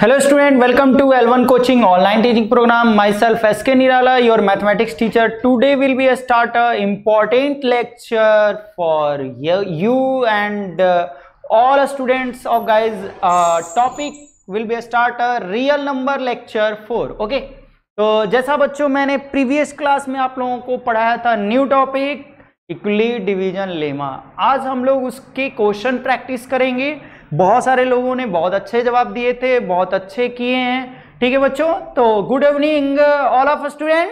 Hello student welcome to L coaching online teaching programme myself S K Nirala your mathematics teacher today will be start a important lecture for you and all students of guys topic will be start a real number lecture four okay तो जैसा बच्चों मैंने previous class में आप लोगों को पढ़ाया था new topic Euclid division lemma आज हम लोग उसके क्वेश्चन प्रैक्टिस करेंगे बहुत सारे लोगों ने बहुत अच्छे जवाब दिए थे बहुत अच्छे किए हैं ठीक है बच्चों तो good evening all of student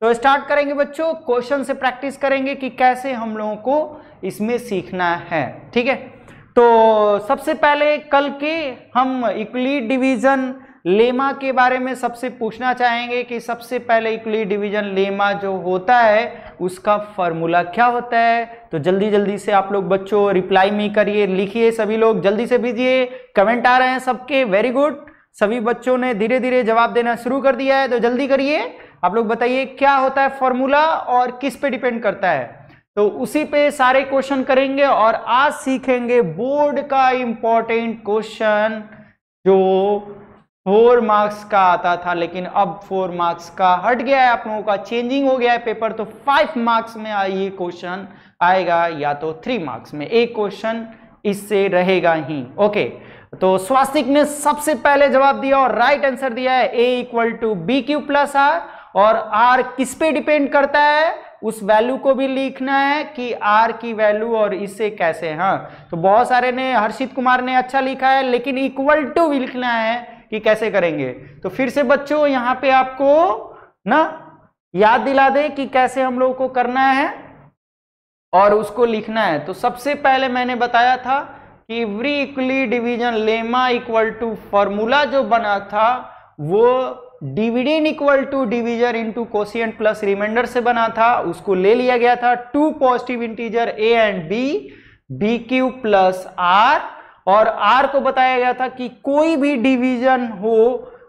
तो स्टार्ट करेंगे बच्चों क्वेश्चन से प्रैक्टिस करेंगे कि कैसे हम लोगों को इसमें सीखना है ठीक है तो सबसे पहले कल के हम इक्वली डिवीजन लेमा के बारे में सबसे पूछना चाहेंगे कि सबसे पहले इक्वली डिवीजन लेमा जो होता है उसका फॉर्मूला क्या होता है तो जल्दी जल्दी से आप लोग बच्चों रिप्लाई में करिए लिखिए सभी लोग जल्दी से भेजिए कमेंट आ रहे हैं सबके वेरी गुड सभी बच्चों ने धीरे धीरे जवाब देना शुरू कर दिया है तो जल्दी करिए आप लोग बताइए क्या होता है फॉर्मूला और किस पे डिपेंड करता है तो उसी पे सारे क्वेश्चन करेंगे और आज सीखेंगे बोर्ड का इंपॉर्टेंट क्वेश्चन जो फोर मार्क्स का आता था लेकिन अब फोर मार्क्स का हट गया है आप लोगों का चेंजिंग हो गया है पेपर तो फाइव मार्क्स में ये क्वेश्चन आएगा या तो थ्री मार्क्स में एक क्वेश्चन इससे रहेगा ही ओके तो स्वास्तिक ने सबसे पहले जवाब दिया और राइट आंसर दिया है A equal to B Q plus R और आर किस पे डिपेंड करता है उस वैल्यू को भी लिखना है कि आर की वैल्यू और इससे कैसे हाँ तो बहुत सारे ने हर्षित कुमार ने अच्छा लिखा है लेकिन इक्वल टू भी लिखना है कि कैसे करेंगे तो फिर से बच्चों यहां पे आपको ना याद दिला दे कि कैसे हम लोगों को करना है और उसको लिखना है तो सबसे पहले मैंने बताया था कि every Euclid division lemma equal to formula जो बना था वो dividend equal to in into quotient plus remainder से बना था उसको ले लिया गया था two positive integer A and B B Q plus R और आर को तो बताया गया था कि कोई भी डिवीजन हो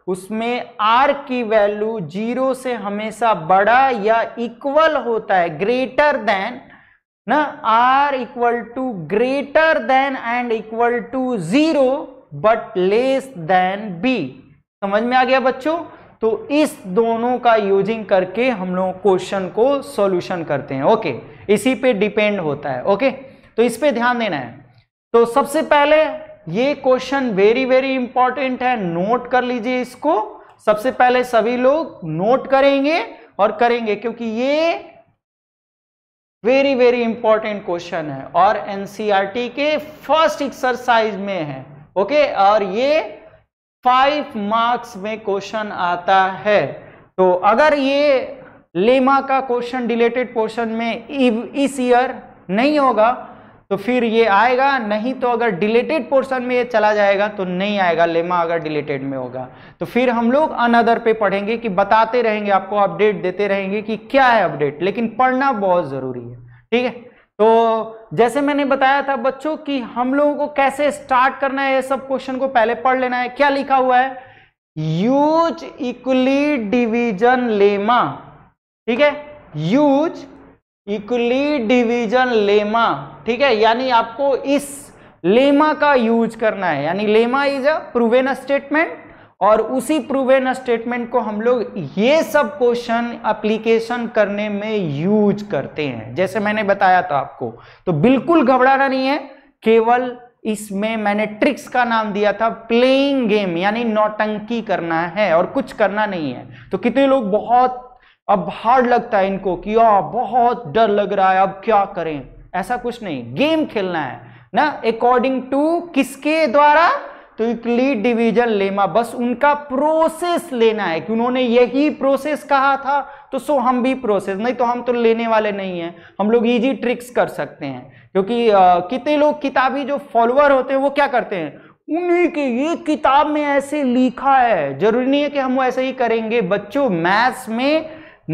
उसमें आर की वैल्यू जीरो से हमेशा बड़ा या इक्वल होता है ग्रेटर देन ना or equal to greater than and equal to zero but less than B समझ में आ गया बच्चों तो इस दोनों का यूजिंग करके हम लोग क्वेश्चन को सॉल्यूशन करते हैं ओके इसी पे डिपेंड होता है ओके तो इस पे ध्यान देना है तो सबसे पहले ये क्वेश्चन वेरी वेरी इंपॉर्टेंट है नोट कर लीजिए इसको सबसे पहले सभी लोग नोट करेंगे और करेंगे क्योंकि ये वेरी वेरी इंपॉर्टेंट क्वेश्चन है और एनसीईआरटी e के फर्स्ट एक्सरसाइज में है ओके और ये फाइव मार्क्स में क्वेश्चन आता है तो अगर ये लेमा का क्वेश्चन रिलेटेड क्वेश्चन में इस ईयर नहीं होगा तो फिर ये आएगा नहीं तो अगर डिलेटेड पोर्शन में ये चला जाएगा तो नहीं आएगा लेमा अगर डिलेटेड में होगा तो फिर हम लोग अनदर पे पढ़ेंगे कि बताते रहेंगे आपको अपडेट देते रहेंगे कि क्या है अपडेट लेकिन पढ़ना बहुत ज़रूरी है ठीक है तो जैसे मैंने बताया था बच्चों कि हम लोगों को कैसे स्टार्ट करना है ये सब क्वेश्चन को पहले पढ़ लेना है क्या लिखा हुआ है यूज इक्वली डिविजन लेमा ठीक है यूज इक्वली डिविजन लेमा ठीक है यानी आपको इस लेमा का यूज करना है यानी lemma is a proven statement और उसी प्रूवेन स्टेटमेंट को हम लोग ये सब क्वेश्चन अप्लीकेशन करने में यूज करते हैं जैसे मैंने बताया था आपको तो बिल्कुल घबराना नहीं है केवल इसमें मैंने ट्रिक्स का नाम दिया था प्लेइंग गेम यानी नौटंकी करना है और कुछ करना नहीं है तो कितने लोग बहुत अब हार्ड लगता है इनको कि बहुत डर लग रहा है अब क्या करें ऐसा कुछ नहीं गेम खेलना है ना अकॉर्डिंग टू किसके द्वारा तो यूक्लिड डिवीजन लेमा बस उनका प्रोसेस लेना है कि उन्होंने यही प्रोसेस कहा था तो सो हम भी प्रोसेस नहीं तो हम तो लेने वाले नहीं हैं हम लोग इजी ट्रिक्स कर सकते हैं क्योंकि कितने लोग किताबी जो फॉलोअर होते हैं वो क्या करते हैं उन्हीं के ये किताब में ऐसे लिखा है जरूरी नहीं है कि हम ऐसे ही करेंगे बच्चों मैथ्स में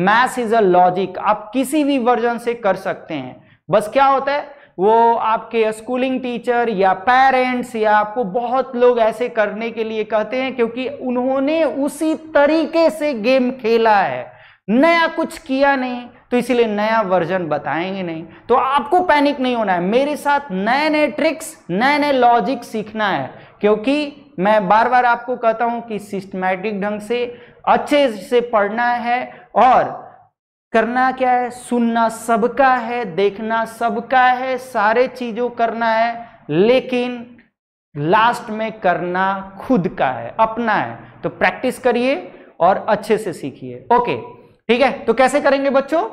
मैथ्स इज अ लॉजिक आप किसी भी वर्जन से कर सकते हैं बस क्या होता है वो आपके स्कूलिंग टीचर या पेरेंट्स या आपको बहुत लोग ऐसे करने के लिए कहते हैं क्योंकि उन्होंने उसी तरीके से गेम खेला है नया कुछ किया नहीं तो इसीलिए नया वर्जन बताएंगे नहीं तो आपको पैनिक नहीं होना है मेरे साथ नए नए ट्रिक्स नए नए लॉजिक सीखना है क्योंकि मैं बार बार आपको कहता हूं कि सिस्टमैटिक ढंग से अच्छे से पढ़ना है और करना क्या है सुनना सबका है देखना सबका है सारे चीजों करना है लेकिन लास्ट में करना खुद का है अपना है तो प्रैक्टिस करिए और अच्छे से सीखिए ओके ठीक है तो कैसे करेंगे बच्चों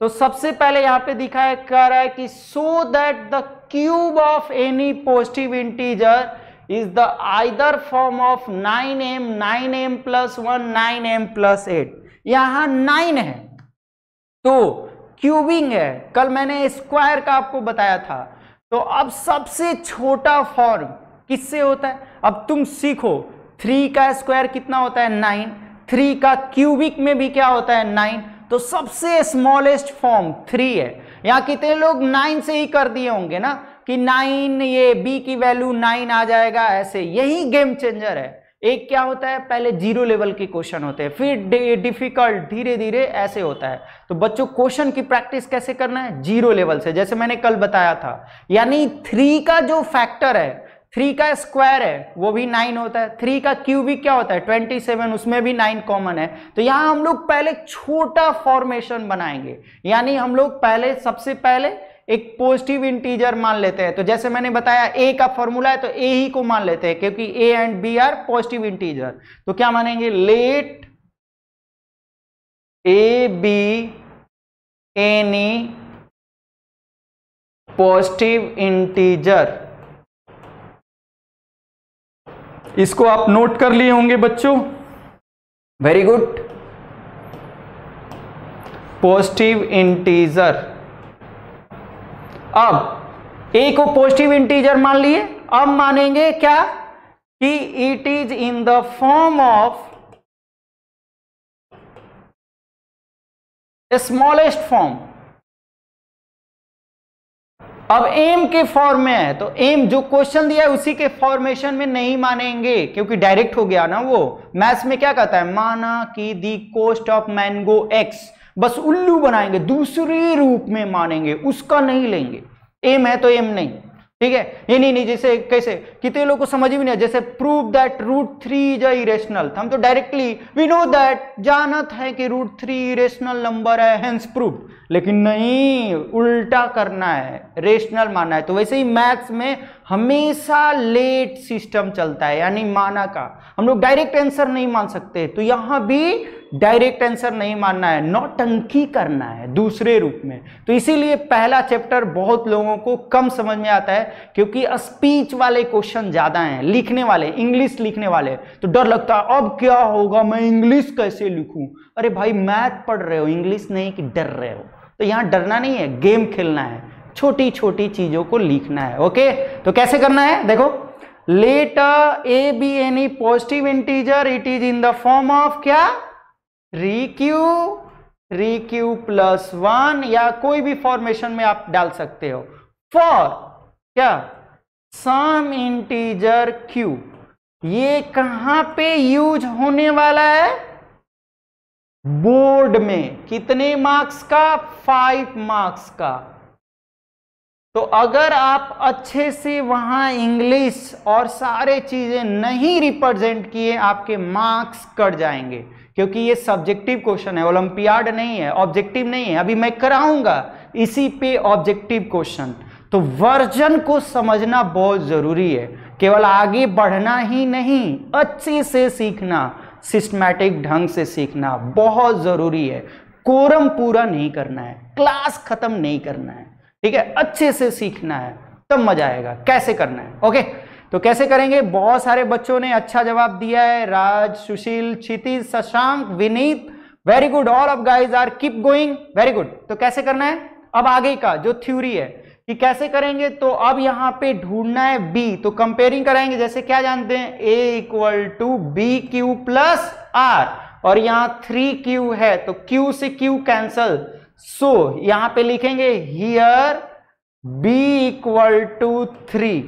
तो सबसे पहले यहां पे दिखा है कह रहा है कि so that the cube of any positive integer form of nine M nine 9m 9m one nine M plus eight यहां नाइन है तो क्यूबिंग है कल मैंने स्क्वायर का आपको बताया था तो अब सबसे छोटा फॉर्म किससे होता है अब तुम सीखो थ्री का स्क्वायर कितना होता है नाइन थ्री का क्यूबिक में भी क्या होता है नाइन तो सबसे स्मॉलेस्ट फॉर्म थ्री है यहां कितने लोग नाइन से ही कर दिए होंगे ना कि नाइन ये बी की वैल्यू नाइन आ जाएगा ऐसे यही गेम चेंजर है एक क्या होता है पहले जीरो लेवल के क्वेश्चन होते हैं फिर डिफिकल्ट धीरे धीरे ऐसे होता है तो बच्चों क्वेश्चन की प्रैक्टिस कैसे करना है जीरो लेवल से जैसे मैंने कल बताया था यानी थ्री का जो फैक्टर है थ्री का स्क्वायर है वो भी नाइन होता है थ्री का क्यू भी क्या होता है ट्वेंटी सेवन उसमें भी नाइन कॉमन है तो यहाँ हम लोग पहले छोटा फॉर्मेशन बनाएंगे यानी हम लोग पहले सबसे पहले एक पॉजिटिव इंटीजर मान लेते हैं तो जैसे मैंने बताया ए का फॉर्मूला है तो ए ही को मान लेते हैं क्योंकि A and B are positive integer तो क्या मानेंगे let A be any positive integer इसको आप नोट कर लिए होंगे बच्चों वेरी गुड पॉजिटिव इंटीजर अब ए को पॉजिटिव इंटीजर मान लिए अब मानेंगे क्या कि it is in the form of smallest form अब एम के फॉर्म में है तो एम जो क्वेश्चन दिया है उसी के फॉर्मेशन में नहीं मानेंगे क्योंकि डायरेक्ट हो गया ना वो मैथ्स में क्या कहता है माना कि the cost of mango X बस उल्लू बनाएंगे दूसरे रूप में मानेंगे उसका नहीं लेंगे एम है तो एम नहीं ठीक है ये नहीं नहीं जैसे कैसे कितने लोग को समझ भी नहीं जैसे prove that root three is irrational हम तो डायरेक्टली वी नो दैट जानत है कि रूट थ्री इरेशनल नंबर है हेंस प्रूफ लेकिन नहीं उल्टा करना है रेशनल मानना है तो वैसे ही मैथ्स में हमेशा लेट सिस्टम चलता है यानी माना का हम लोग डायरेक्ट आंसर नहीं मान सकते तो यहां भी डायरेक्ट आंसर नहीं मानना है नौटंकी करना है दूसरे रूप में तो इसीलिए पहला चैप्टर बहुत लोगों को कम समझ में आता है क्योंकि स्पीच वाले क्वेश्चन ज़्यादा हैं लिखने वाले इंग्लिश लिखने वाले तो डर लगता है अब क्या होगा मैं इंग्लिश कैसे लिखूं अरे भाई मैथ पढ़ रहे हो इंग्लिश नहीं कि डर रहे हो तो यहाँ डरना नहीं है गेम खेलना है छोटी छोटी चीज़ों को लिखना है ओके तो कैसे करना है देखो let A be any positive integer it is in the form of क्या रिक्यू रिक्यू प्लस वन या कोई भी फॉर्मेशन में आप डाल सकते हो फॉर क्या सम इंटीजर क्यू ये कहां पे यूज होने वाला है बोर्ड में कितने मार्क्स का फाइव मार्क्स का तो अगर आप अच्छे से वहां इंग्लिश और सारे चीजें नहीं रिप्रेजेंट किए आपके मार्क्स कट जाएंगे क्योंकि ये सब्जेक्टिव क्वेश्चन है ओलंपियाड नहीं है ऑब्जेक्टिव नहीं है अभी मैं कराऊंगा इसी पे ऑब्जेक्टिव क्वेश्चन तो वर्जन को समझना बहुत ज़रूरी है केवल आगे बढ़ना ही नहीं अच्छे से सीखना सिस्टमैटिक ढंग से सीखना बहुत ज़रूरी है कोरम पूरा नहीं करना है क्लास ख़त्म नहीं करना है ठीक है अच्छे से सीखना है तब तो मजा आएगा कैसे करना है ओके तो कैसे करेंगे बहुत सारे बच्चों ने अच्छा जवाब दिया है Raj Sushil Kshitij Shashank Vineet very good all of guys are keep going very good तो कैसे करना है अब आगे का जो थ्यूरी है कि कैसे करेंगे तो अब यहां पे ढूंढना है b तो कंपेयरिंग कराएंगे जैसे क्या जानते हैं a equal to B Q plus R और यहां थ्री क्यू है तो q से q कैंसल सो so, यहाँ पे लिखेंगे here b equal to three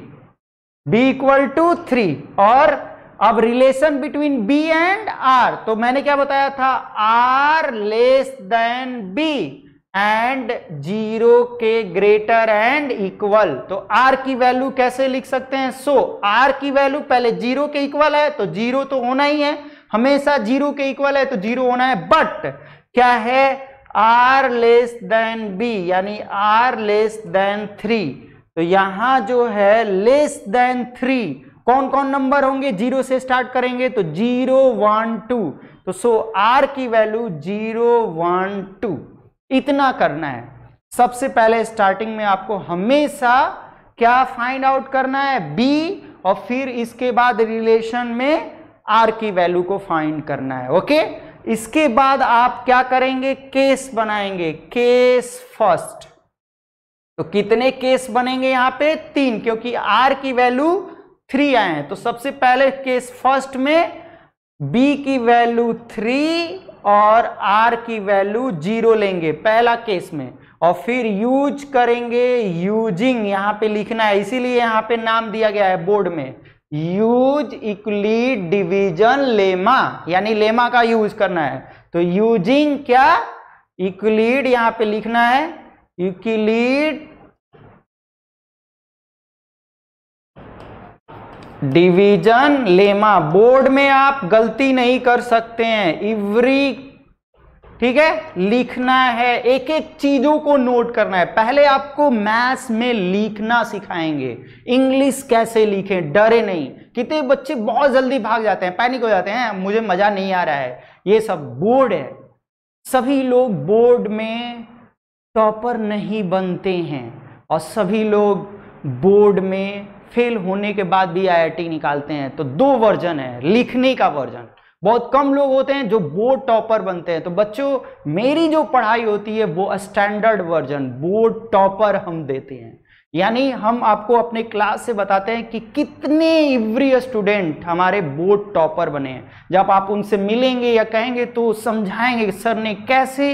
b equal to three और अब relation between b and r तो मैंने क्या बताया था r less than b and zero के ग्रेटर एंड इक्वल तो r की वैल्यू कैसे लिख सकते हैं सो so, r की वैल्यू पहले जीरो के इक्वल है तो जीरो तो होना ही है हमेशा जीरो के इक्वल है तो जीरो होना है बट क्या है r लेस देन b यानी r लेस देन थ्री तो यहां जो है लेस देन थ्री कौन कौन नंबर होंगे जीरो से स्टार्ट करेंगे तो जीरो वन टू तो सो आर की वैल्यू जीरो वन टू इतना करना है सबसे पहले स्टार्टिंग में आपको हमेशा क्या फाइंड आउट करना है बी और फिर इसके बाद रिलेशन में आर की वैल्यू को फाइंड करना है ओके इसके बाद आप क्या करेंगे केस बनाएंगे केस फर्स्ट तो कितने केस बनेंगे यहां पे तीन क्योंकि आर की वैल्यू थ्री आए हैं तो सबसे पहले केस फर्स्ट में बी की वैल्यू थ्री और आर की वैल्यू जीरो लेंगे पहला केस में और फिर यूज करेंगे यूजिंग यहां पे लिखना है इसीलिए यहां पे नाम दिया गया है बोर्ड में यूज इक्वली डिवीजन लेमा यानी लेमा का यूज करना है तो यूजिंग क्या इक्वलीड यहां पे लिखना है यूक्लिड डिवीजन लेमा बोर्ड में आप गलती नहीं कर सकते हैं इवरी ठीक है लिखना है एक एक चीजों को नोट करना है पहले आपको मैथ्स में लिखना सिखाएंगे इंग्लिश कैसे लिखें डरे नहीं कितने बच्चे बहुत जल्दी भाग जाते हैं पैनिक हो जाते हैं मुझे मजा नहीं आ रहा है ये सब बोर्ड है सभी लोग बोर्ड में टॉपर नहीं बनते हैं और सभी लोग बोर्ड में फेल होने के बाद भी आईआईटी निकालते हैं तो दो वर्जन है लिखने का वर्जन बहुत कम लोग होते हैं जो बोर्ड टॉपर बनते हैं तो बच्चों मेरी जो पढ़ाई होती है वो स्टैंडर्ड वर्जन बोर्ड टॉपर हम देते हैं यानी हम आपको अपने क्लास से बताते हैं कि कितने इवरी स्टूडेंट हमारे बोर्ड टॉपर बने हैं जब आप उनसे मिलेंगे या कहेंगे तो समझाएंगे सर ने कैसे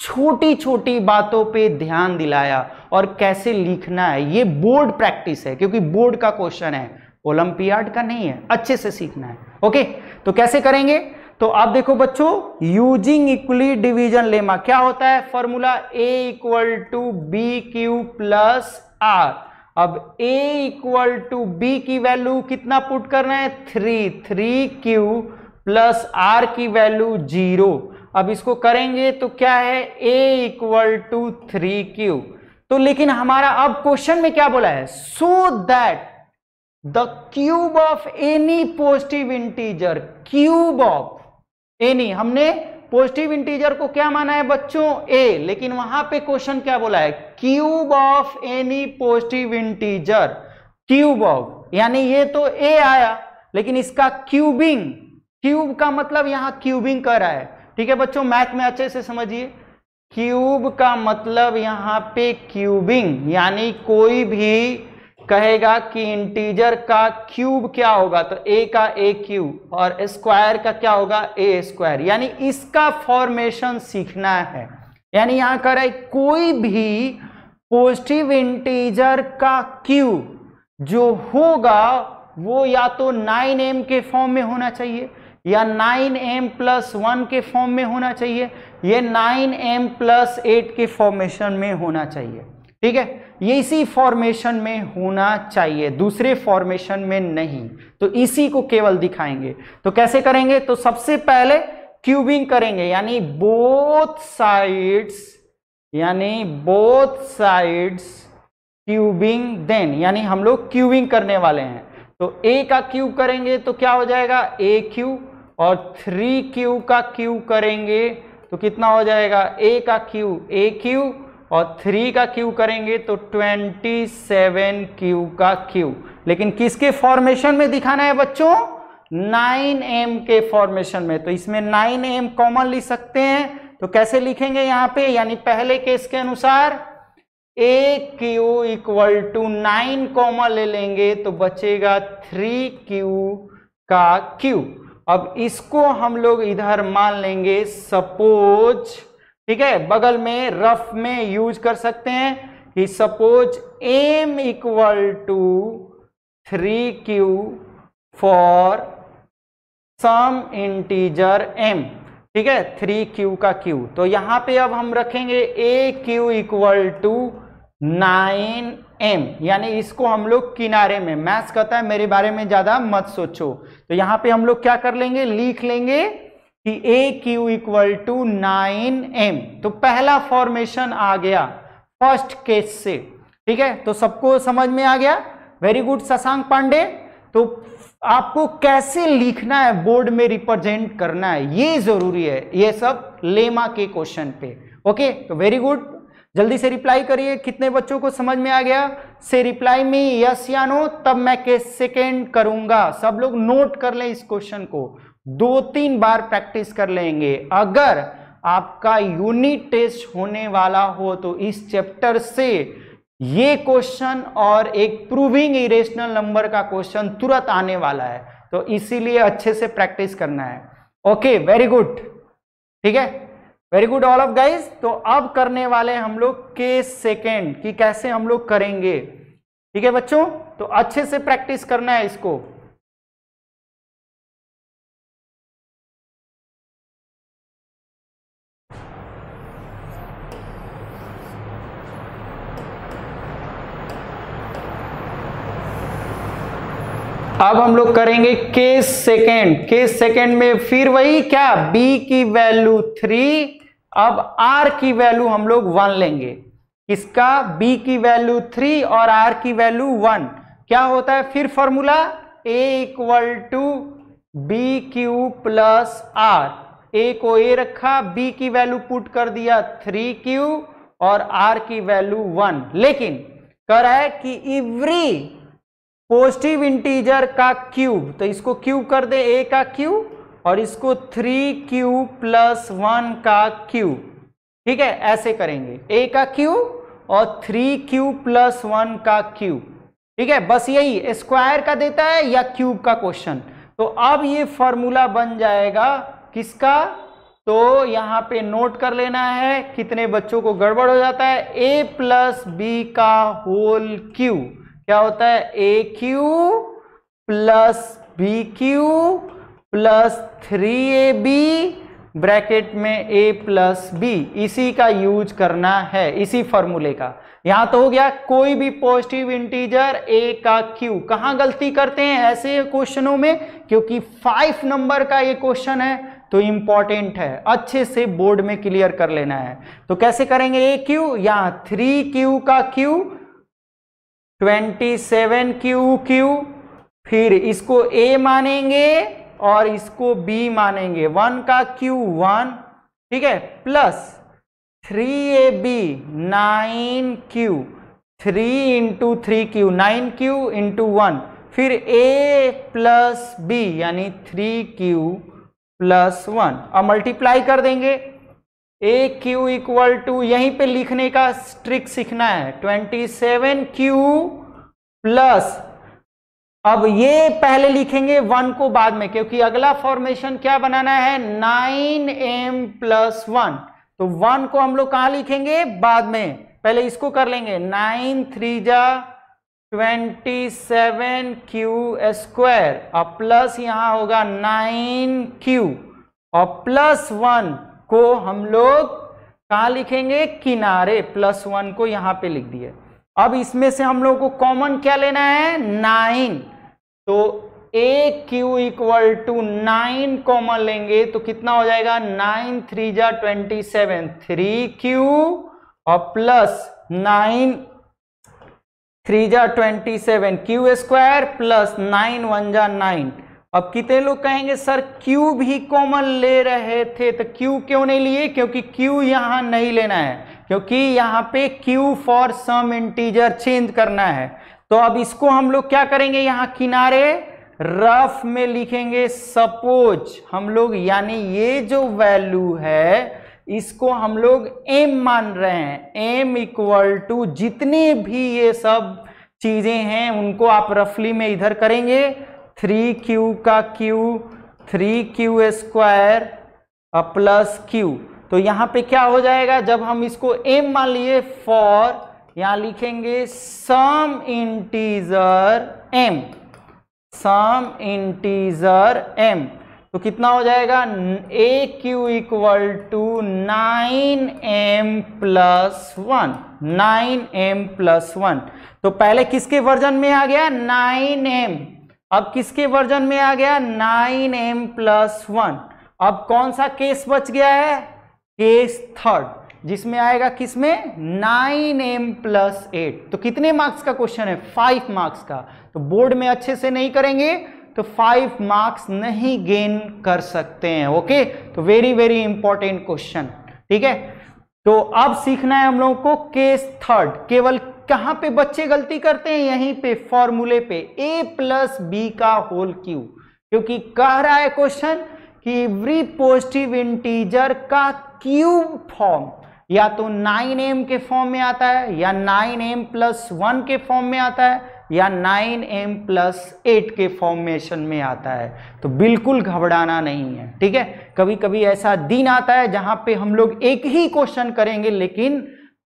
छोटी छोटी बातों पे ध्यान दिलाया और कैसे लिखना है ये बोर्ड प्रैक्टिस है क्योंकि बोर्ड का क्वेश्चन है ओलंपियाड का नहीं है अच्छे से सीखना है ओके तो कैसे करेंगे तो आप देखो बच्चों यूजिंग इक्वली डिवीजन लेमा क्या होता है formula A equal to B Q plus R अब ए इक्वल टू बी की वैल्यू कितना पुट करना है three three Q plus are की वैल्यू जीरो अब इसको करेंगे तो क्या है A equal to three Q तो लेकिन हमारा अब क्वेश्चन में क्या बोला है so that the cube of any positive integer cube of any हमने पॉजिटिव इंटीजर को क्या माना है बच्चों ए लेकिन वहां पे क्वेश्चन क्या बोला है cube of any positive integer cube of यानी ये तो ए आया लेकिन इसका क्यूबिंग क्यूब का मतलब यहां क्यूबिंग कर रहा है ठीक है बच्चों मैथ में अच्छे से समझिए क्यूब का मतलब यहां पे क्यूबिंग यानी कोई भी कहेगा कि इंटीजर का क्यूब क्या होगा तो ए का ए क्यूब और स्क्वायर का क्या होगा ए स्क्वायर यानी इसका फॉर्मेशन सीखना है यानी यहां कह रहा है कोई भी पॉजिटिव इंटीजर का क्यूब जो होगा वो या तो नाइन एम के फॉर्म में होना चाहिए या 9m एम प्लस वन के फॉर्म में होना चाहिए ये 9m एम प्लस एट के फॉर्मेशन में होना चाहिए ठीक है ये इसी फॉर्मेशन में होना चाहिए दूसरे फॉर्मेशन में नहीं तो इसी को केवल दिखाएंगे तो कैसे करेंगे तो सबसे पहले क्यूबिंग करेंगे यानी बोथ साइड्स यानी बोथ साइड्स क्यूबिंग देन यानी हम लोग क्यूबिंग करने वाले हैं तो ए का क्यूब करेंगे तो क्या हो जाएगा ए क्यू और थ्री क्यू का क्यू करेंगे तो कितना हो जाएगा ए का क्यू ए क्यू और थ्री का क्यू करेंगे तो ट्वेंटी सेवन क्यू का क्यू लेकिन किसके फॉर्मेशन में दिखाना है बच्चों नाइन एम के फॉर्मेशन में तो इसमें नाइन एम कॉमन लिख सकते हैं तो कैसे लिखेंगे यहां पे यानी पहले केस के अनुसार A Q equal to nine comma ले लेंगे तो बचेगा थ्री क्यू का क्यू अब इसको हम लोग इधर मान लेंगे सपोज ठीक है बगल में रफ में यूज कर सकते हैं कि suppose M equal to three Q for some integer M ठीक है थ्री क्यू का क्यू तो यहां पे अब हम रखेंगे A Q equal to nine M यानी इसको हम लोग किनारे में मैथ्स कहता है मेरे बारे में ज़्यादा मत सोचो तो यहां पे हम लोग क्या कर लेंगे लिख लेंगे कि A Q equal to nine M तो पहला फॉर्मेशन आ गया फर्स्ट केस से ठीक है तो सबको समझ में आ गया वेरी गुड शशांक पांडे तो आपको कैसे लिखना है बोर्ड में रिप्रेजेंट करना है ये जरूरी है ये सब लेमा के क्वेश्चन पे ओके तो वेरी गुड जल्दी से रिप्लाई करिए कितने बच्चों को समझ में आ गया से रिप्लाई में यस या नो तब मैं के सेकेंड करूंगा सब लोग नोट कर लें इस क्वेश्चन को दो तीन बार प्रैक्टिस कर लेंगे अगर आपका यूनिट टेस्ट होने वाला हो तो इस चैप्टर से ये क्वेश्चन और एक प्रूविंग इरेशनल नंबर का क्वेश्चन तुरंत आने वाला है तो इसीलिए अच्छे से प्रैक्टिस करना है ओके वेरी गुड ठीक है very good all of guys तो अब करने वाले हम लोग के सेकेंड कि कैसे हम लोग करेंगे ठीक है बच्चों तो अच्छे से प्रैक्टिस करना है इसको अब हम लोग करेंगे के सेकेंड के सेकेंड में फिर वही क्या बी की वैल्यू थ्री अब आर की वैल्यू हम लोग वन लेंगे इसका बी की वैल्यू थ्री और आर की वैल्यू वन क्या होता है फिर formula A equal to B Q plus R A को ए रखा बी की वैल्यू पुट कर दिया थ्री क्यू और आर की वैल्यू वन लेकिन कर है कि इवरी पॉजिटिव इंटीजर का क्यूब तो इसको क्यूब कर दे ए का क्यूब और इसको थ्री क्यू प्लस वन का क्यू ठीक है ऐसे करेंगे ए का क्यू और थ्री क्यू प्लस वन का क्यू ठीक है बस यही स्क्वायर का देता है या क्यूब का क्वेश्चन तो अब ये फॉर्मूला बन जाएगा किसका तो यहां पे नोट कर लेना है कितने बच्चों को गड़बड़ हो जाता है ए प्लस बी का होल क्यू क्या होता है A Q plus B Q plus three A B bracket में ए प्लस बी इसी का यूज करना है इसी फॉर्मूले का यहां तो हो गया कोई भी पॉजिटिव इंटीजर ए का क्यू कहां गलती करते हैं ऐसे क्वेश्चनों में क्योंकि फाइव नंबर का ये क्वेश्चन है तो इंपॉर्टेंट है अच्छे से बोर्ड में क्लियर कर लेना है तो कैसे करेंगे ए क्यू यहां थ्री क्यू का Q twenty seven Q Q फिर इसको ए मानेंगे और इसको बी मानेंगे वन का क्यू वन ठीक है प्लस थ्री ए b nine q three into three q nine q into one फिर ए प्लस बी यानी थ्री क्यू प्लस वन अब मल्टीप्लाई कर देंगे ए क्यू इक्वल टू यहीं पे लिखने का ट्रिक सीखना है ट्वेंटी सेवन क्यू प्लस अब ये पहले लिखेंगे वन को बाद में क्योंकि अगला फॉर्मेशन क्या बनाना है नाइन एम प्लस वन तो वन को हम लोग कहा लिखेंगे बाद में पहले इसको कर लेंगे नाइन थ्री जा ट्वेंटी सेवन क्यू स्क्वायर और प्लस यहां होगा नाइन क्यू और प्लस वन को हम लोग कहा लिखेंगे किनारे प्लस वन को यहां पे लिख दिए अब इसमें से हम लोग को कॉमन क्या लेना है नाइन तो a Q equal to nine common लेंगे तो कितना हो जाएगा नाइन थ्री जा ट्वेंटी सेवन थ्री क्यू और प्लस नाइन थ्री जा twenty seven q square plus nine one जा नाइन अब कितने लोग कहेंगे सर Q भी कॉमन ले रहे थे तो Q क्यों नहीं लिए क्योंकि Q यहां नहीं लेना है क्योंकि यहां पे Q for some integer change करना है तो अब इसको हम लोग क्या करेंगे यहां किनारे रफ में लिखेंगे सपोज हम लोग यानी ये जो वैल्यू है इसको हम लोग एम मान रहे हैं एम इक्वल टू जितने भी ये सब चीज़ें हैं उनको आप रफली में इधर करेंगे थ्री क्यू का q three q square plus q तो यहाँ पे क्या हो जाएगा जब हम इसको एम मान लिए फॉर यहां लिखेंगे some integer m some integer m तो कितना हो जाएगा ए Q equal to nine M plus one nine M plus one तो पहले किसके वर्जन में आ गया नाइन एम अब किसके वर्जन में आ गया नाइन एम प्लस वन अब कौन सा केस बच गया है केस थर्ड जिसमें आएगा किसमें नाइन एम प्लस एट तो कितने मार्क्स का क्वेश्चन है फाइव मार्क्स का तो बोर्ड में अच्छे से नहीं करेंगे तो फाइव मार्क्स नहीं गेन कर सकते हैं ओके तो वेरी वेरी इंपॉर्टेंट क्वेश्चन ठीक है तो अब सीखना है हम लोगों को केस थर्ड केवल कहां पे बच्चे गलती करते हैं यहीं पे फॉर्मूले पे ए प्लस बी का होल क्यू क्योंकि कह रहा है क्वेश्चन कि एवरी पॉजिटिव इंटीजर का क्यूब फॉर्म या तो नाइन एम के फॉर्म में आता है या नाइन एम प्लस वन के फॉर्म में आता है या 9m एम प्लस एट के फॉर्मेशन में आता है तो बिल्कुल घबराना नहीं है ठीक है कभी कभी ऐसा दिन आता है जहां पे हम लोग एक ही क्वेश्चन करेंगे लेकिन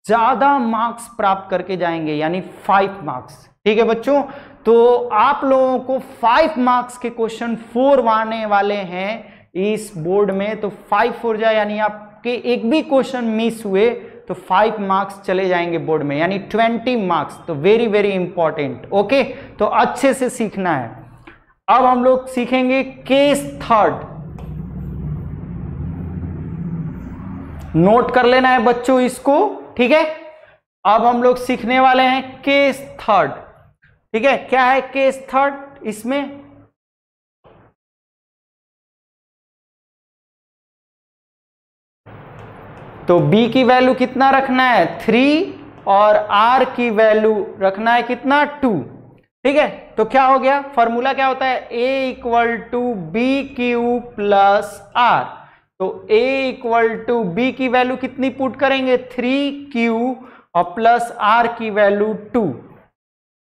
ज़्यादा मार्क्स प्राप्त करके जाएंगे यानी फाइव मार्क्स ठीक है बच्चों तो आप लोगों को फाइव मार्क्स के क्वेश्चन फोर आने वाले हैं इस बोर्ड में तो फाइव फोर जाए यानी आप आपके एक भी क्वेश्चन मिस हुए तो फाइव मार्क्स चले जाएंगे बोर्ड में यानी ट्वेंटी मार्क्स तो वेरी वेरी इंपॉर्टेंट ओके तो अच्छे से सीखना है अब हम लोग सीखेंगे केस थर्ड नोट कर लेना है बच्चों इसको ठीक है अब हम लोग सीखने वाले हैं केस थर्ड ठीक है क्या है केस थर्ड इसमें तो b की वैल्यू कितना रखना है थ्री और r की वैल्यू रखना है कितना टू ठीक है तो क्या हो गया फॉर्मूला क्या होता है a equal to B Q plus r तो a इक्वल टू बी की वैल्यू कितनी पुट करेंगे थ्री क्यू और प्लस आर की वैल्यू टू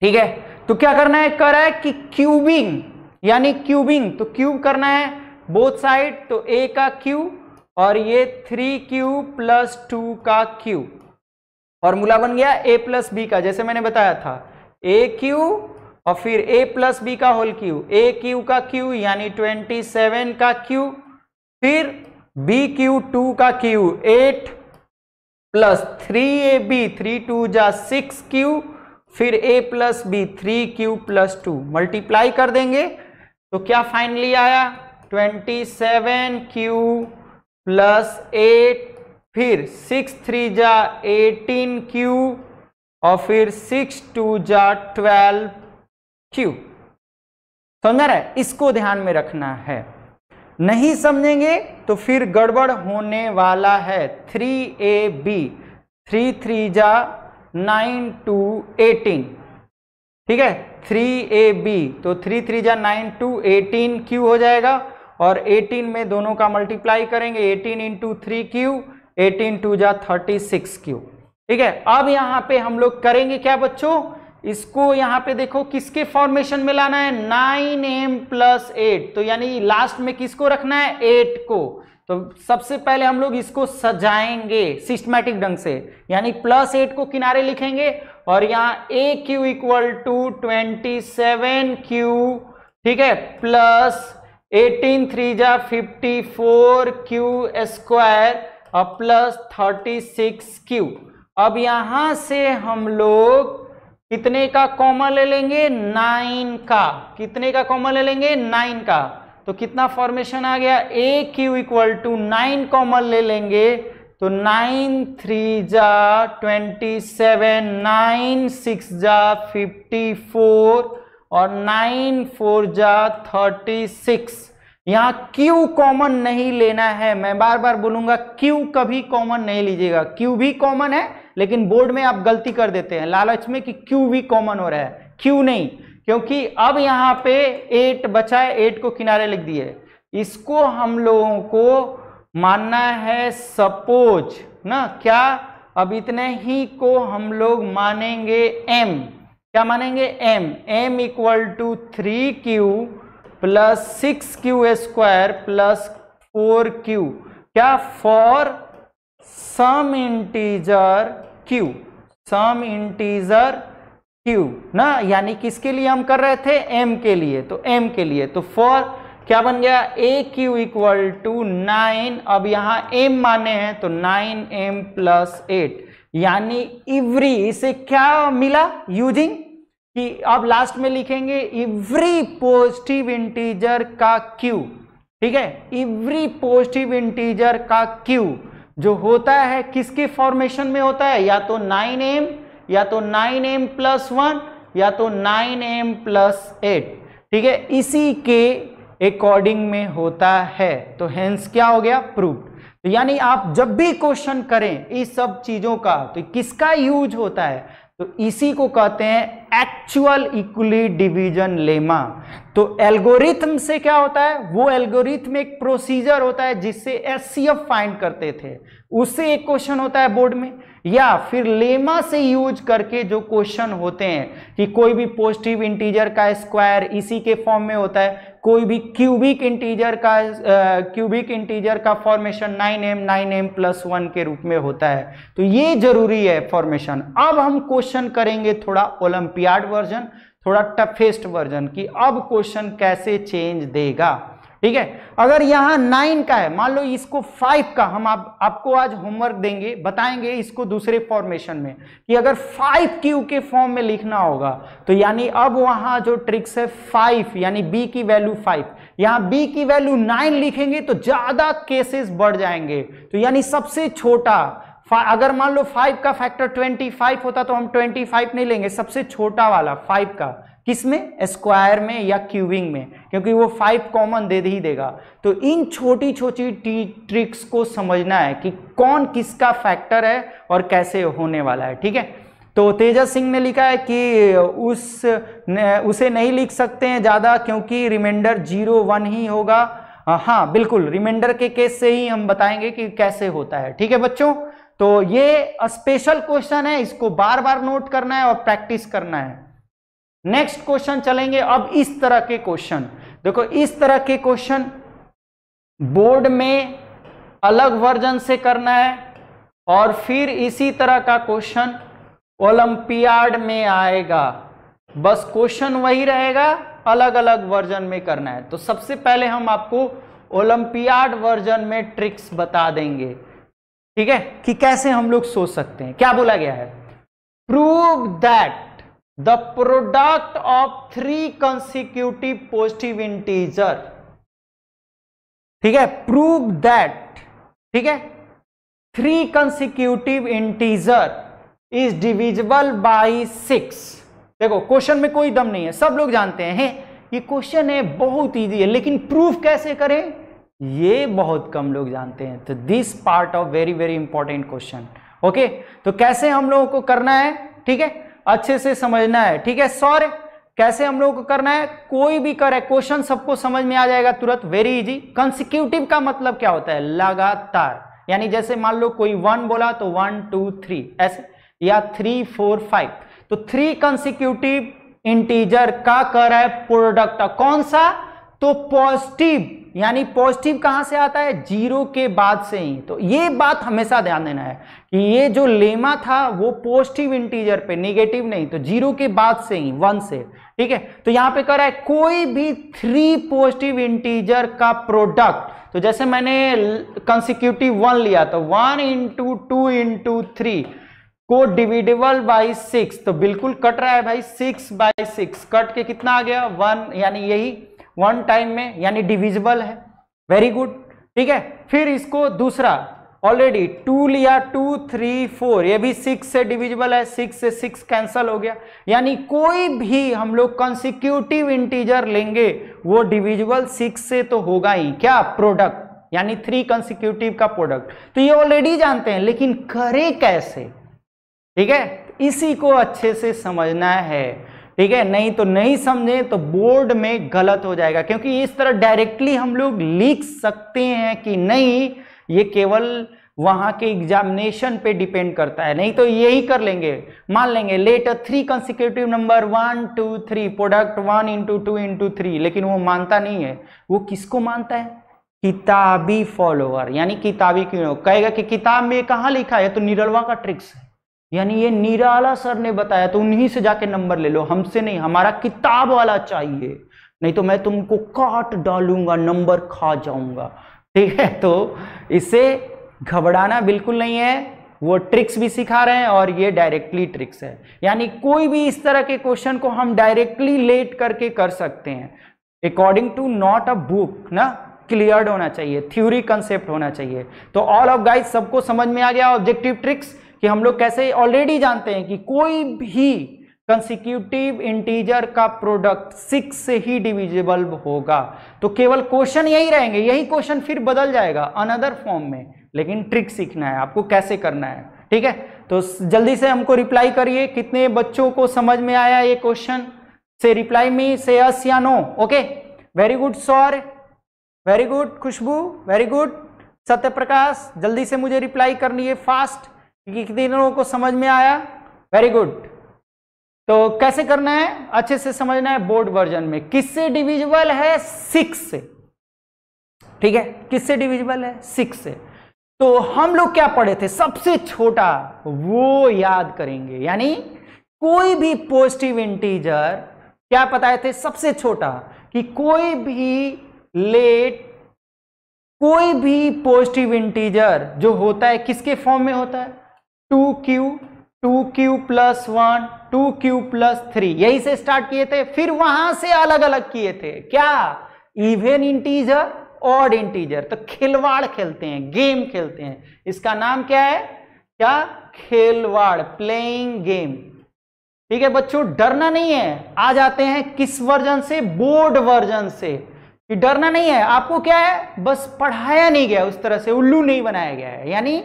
ठीक है तो क्या करना है कर है कि क्यूबिंग यानी क्यूबिंग तो क्यूब करना है बोथ साइड तो a का क्यू और ये थ्री क्यू प्लस टू का क्यू फॉर्मूला बन गया ए प्लस बी का जैसे मैंने बताया था ए क्यू और फिर ए प्लस बी का होल क्यू ए क्यू का क्यू यानी ट्वेंटी सेवन का क्यू फिर बी क्यू टू का क्यू एट प्लस थ्री ए बी थ्री टू जा सिक्स क्यू फिर a plus b three Q plus two multiply कर देंगे तो क्या फाइनली आया twenty seven q plus eight फिर सिक्स थ्री जा एटीन क्यू और फिर सिक्स टू जा ट्वेल्व क्यू समझ रहा है इसको ध्यान में रखना है नहीं समझेंगे तो फिर गड़बड़ होने वाला है थ्री ए बी थ्री थ्री जा नाइन टू एटीन ठीक है थ्री ए बी तो थ्री थ्री जा नाइन टू एटीन क्यू हो जाएगा और 18 में दोनों का मल्टीप्लाई करेंगे 18 into three q eighteen two जा थर्टी सिक्स क्यू ठीक है अब यहाँ पे हम लोग करेंगे क्या बच्चों इसको यहाँ पे देखो किसके फॉर्मेशन में लाना है नाइन एम प्लस एट तो यानी लास्ट में किसको रखना है एट को तो सबसे पहले हम लोग इसको सजाएंगे सिस्टमैटिक ढंग से यानी प्लस एट को किनारे लिखेंगे और यहाँ a Q equal to twenty seven q ठीक है प्लस एटीन थ्री जा फिफ्टी फोर क्यू स्क्वायर और प्लस थर्टी सिक्स क्यू अब यहाँ से हम लोग कितने का कॉमन ले लेंगे नाइन का कितने का कॉमन ले लेंगे नाइन का तो कितना फॉर्मेशन आ गया a Q equal to nine common ले लेंगे तो नाइन थ्री जा ट्वेंटी सेवन नाइन सिक्स जा फिफ्टी फोर और नाइन फोर जा थर्टी सिक्स यहाँ Q कॉमन नहीं लेना है मैं बार बार बोलूंगा Q कभी कॉमन नहीं लीजिएगा Q भी कॉमन है लेकिन बोर्ड में आप गलती कर देते हैं लालच में कि Q भी कॉमन हो रहा है Q नहीं क्योंकि अब यहाँ पे एट बचा है एट को किनारे लिख दिए इसको हम लोगों को मानना है सपोज ना क्या अब इतने ही को हम लोग मानेंगे M क्या मानेंगे m m equal to three Q plus six q square plus four q क्या for some integer q some integer q ना यानी किसके लिए हम कर रहे थे m के लिए तो m के लिए तो फॉर क्या बन गया a Q equal to nine अब यहां एम माने हैं तो नाइन एम प्लस एट यानी इवरी इसे क्या मिला यूजिंग कि अब लास्ट में लिखेंगे इवरी पॉजिटिव इंटीजर का क्यू ठीक है इवरी पॉजिटिव इंटीजर का क्यू जो होता है किसके फॉर्मेशन में होता है या तो नाइन एम या तो नाइन एम प्लस वन या तो नाइन एम प्लस एट ठीक है इसी के अकॉर्डिंग में होता है तो हेंस क्या हो गया प्रूफ तो यानी आप जब भी क्वेश्चन करें इस सब चीजों का तो किसका यूज होता है तो इसी को कहते हैं एक्चुअल इक्वली डिवीजन लेमा तो एल्गोरिथम से क्या होता है वो एल्गोरिथम एक प्रोसीजर होता है जिससे एस फाइंड करते थे उससे एक क्वेश्चन होता है बोर्ड में या फिर लेमा से यूज करके जो क्वेश्चन होते हैं कि कोई भी पॉजिटिव इंटीजर का स्क्वायर इसी के फॉर्म में होता है कोई भी क्यूबिक इंटीजर का क्यूबिक इंटीजर का formation 9m 9m plus one के रूप में होता है तो ये जरूरी है फॉर्मेशन अब हम क्वेश्चन करेंगे थोड़ा ओलंपियाड वर्जन थोड़ा टफेस्ट वर्जन कि अब क्वेश्चन कैसे चेंज देगा ठीक है अगर यहां नाइन का है मान लो इसको फाइव का हम आप, आपको आज होमवर्क देंगे बताएंगे इसको दूसरे फॉर्मेशन में कि अगर फाइव क्यू के फॉर्म में लिखना होगा तो यानी अब वहां जो ट्रिक्स है फाइव यानी बी की वैल्यू फाइव यहां बी की वैल्यू नाइन लिखेंगे तो ज्यादा केसेस बढ़ जाएंगे तो यानी सबसे छोटा अगर मान लो फाइव का फैक्टर ट्वेंटी फाइव होता तो हम ट्वेंटी फाइव नहीं लेंगे सबसे छोटा वाला फाइव का किस में स्क्वायर में या क्यूबिंग में क्योंकि वो फाइव कॉमन दे ही देगा तो इन छोटी छोटी टी ट्रिक्स को समझना है कि कौन किसका फैक्टर है और कैसे होने वाला है ठीक है तो तेजस सिंह ने लिखा है कि उस न, उसे नहीं लिख सकते हैं ज़्यादा क्योंकि रिमाइंडर जीरो वन ही होगा हाँ बिल्कुल रिमाइंडर के केस से ही हम बताएंगे कि कैसे होता है ठीक है बच्चों तो ये स्पेशल क्वेश्चन है इसको बार बार नोट करना है और प्रैक्टिस करना है नेक्स्ट क्वेश्चन चलेंगे अब इस तरह के क्वेश्चन देखो इस तरह के क्वेश्चन बोर्ड में अलग वर्जन से करना है और फिर इसी तरह का क्वेश्चन ओलंपियाड में आएगा बस क्वेश्चन वही रहेगा अलग अलग वर्जन में करना है तो सबसे पहले हम आपको ओलंपियाड वर्जन में ट्रिक्स बता देंगे ठीक है कि कैसे हम लोग सोच सकते हैं क्या बोला गया है prove that the product of three consecutive positive integer ठीक है प्रूव दैट ठीक है three consecutive integer is divisible by six देखो क्वेश्चन में कोई दम नहीं है सब लोग जानते हैं ये क्वेश्चन है बहुत इजी है लेकिन प्रूफ कैसे करें ये बहुत कम लोग जानते हैं तो this part of very very important question okay तो कैसे हम लोगों को करना है ठीक है अच्छे से समझना है ठीक है सॉर कैसे हम लोग को करना है कोई भी करे क्वेश्चन सबको समझ में आ जाएगा तुरंत वेरी इजी कंसिक्यूटिव का मतलब क्या होता है लगातार यानी जैसे मान लो कोई वन बोला तो वन टू थ्री ऐसे या थ्री फोर फाइव तो थ्री कंसिक्यूटिव इंटीजर का कर है प्रोडक्ट कौन सा तो पॉजिटिव यानी पॉजिटिव कहां से आता है जीरो के बाद से ही तो ये बात हमेशा ध्यान देना है कि ये जो लेमा था वो पॉजिटिव इंटीजर पे नेगेटिव नहीं तो जीरो के बाद से ही वन से ठीक है तो यहां पे कह रहा है कोई भी थ्री पॉजिटिव इंटीजर का प्रोडक्ट तो जैसे मैंने कंसिक्यूटिव वन लिया तो one into two into three को डिविडेबल बाई सिक्स तो बिल्कुल कट रहा है भाई सिक्स बाई सिक्स कट के कितना आ गया वन यानी यही वन टाइम में यानी डिविजिबल है वेरी गुड ठीक है फिर इसको दूसरा ऑलरेडी टू लिया टू थ्री फोर ये भी सिक्स से डिविजिबल है सिक्स से सिक्स कैंसिल हो गया यानी कोई भी हम लोग कंसिक्यूटिव इंटीजर लेंगे वो डिविजिबल सिक्स से तो होगा ही क्या प्रोडक्ट यानी थ्री कंसिक्यूटिव का प्रोडक्ट तो ये ऑलरेडी जानते हैं लेकिन करे कैसे ठीक है इसी को अच्छे से समझना है ठीक है नहीं तो नहीं समझे तो बोर्ड में गलत हो जाएगा क्योंकि इस तरह डायरेक्टली हम लोग लिख सकते हैं कि नहीं ये केवल वहां के एग्जामिनेशन पे डिपेंड करता है नहीं तो यही कर लेंगे मान लेंगे later three consecutive number one two three product one into two into three लेकिन वो मानता नहीं है वो किसको मानता है किताबी फॉलोअर यानी किताबी क्यों कहेगा कि किताब में कहा लिखा है तो निरलवा का ट्रिक्स है यानी ये निराला सर ने बताया तो उन्हीं से जाके नंबर ले लो हमसे नहीं हमारा किताब वाला चाहिए नहीं तो मैं तुमको काट डालूंगा नंबर खा जाऊंगा ठीक है तो इसे घबराना बिल्कुल नहीं है वो ट्रिक्स भी सिखा रहे हैं और ये डायरेक्टली ट्रिक्स है यानी कोई भी इस तरह के क्वेश्चन को हम डायरेक्टली लेट करके कर सकते हैं according to not a book ना क्लियर होना चाहिए थ्योरी कंसेप्ट होना चाहिए तो ऑल ऑफ गाइड सबको समझ में आ गया ऑब्जेक्टिव ट्रिक्स कि हम लोग कैसे ऑलरेडी जानते हैं कि कोई भी कंसिक्यूटिव इंटीजर का प्रोडक्ट सिक्स से ही डिविजिबल होगा तो केवल क्वेश्चन यही रहेंगे यही क्वेश्चन फिर बदल जाएगा अनदर फॉर्म में लेकिन ट्रिक सीखना है आपको कैसे करना है ठीक है तो जल्दी से हमको रिप्लाई करिए कितने बच्चों को समझ में आया ये क्वेश्चन से रिप्लाई मी से अस या नो ओके वेरी गुड सॉर very good Khushboo very good Satya Prakash जल्दी से मुझे रिप्लाई करनी है फास्ट कितनों को समझ में आया वेरी गुड तो कैसे करना है अच्छे से समझना है बोर्ड वर्जन में किससे डिविजिबल है सिक्स से ठीक है किससे डिविजिबल है सिक्स से तो हम लोग क्या पढ़े थे सबसे छोटा वो याद करेंगे यानी कोई भी पॉजिटिव इंटीजर क्या बताए थे सबसे छोटा कि कोई भी लेट कोई भी पॉजिटिव इंटीजर जो होता है किसके फॉर्म में होता है two q two q plus one two q plus three यही से स्टार्ट किए थे फिर वहां से अलग अलग किए थे क्या इवेन इंटीजर ऑड इंटीजर तो खिलवाड़ खेलते हैं गेम खेलते हैं इसका नाम क्या है क्या खिलवाड़ प्लेइंग गेम ठीक है बच्चों डरना नहीं है आ जाते हैं किस वर्जन से बोर्ड वर्जन से डरना नहीं है आपको क्या है बस पढ़ाया नहीं गया उस तरह से उल्लू नहीं बनाया गया है यानी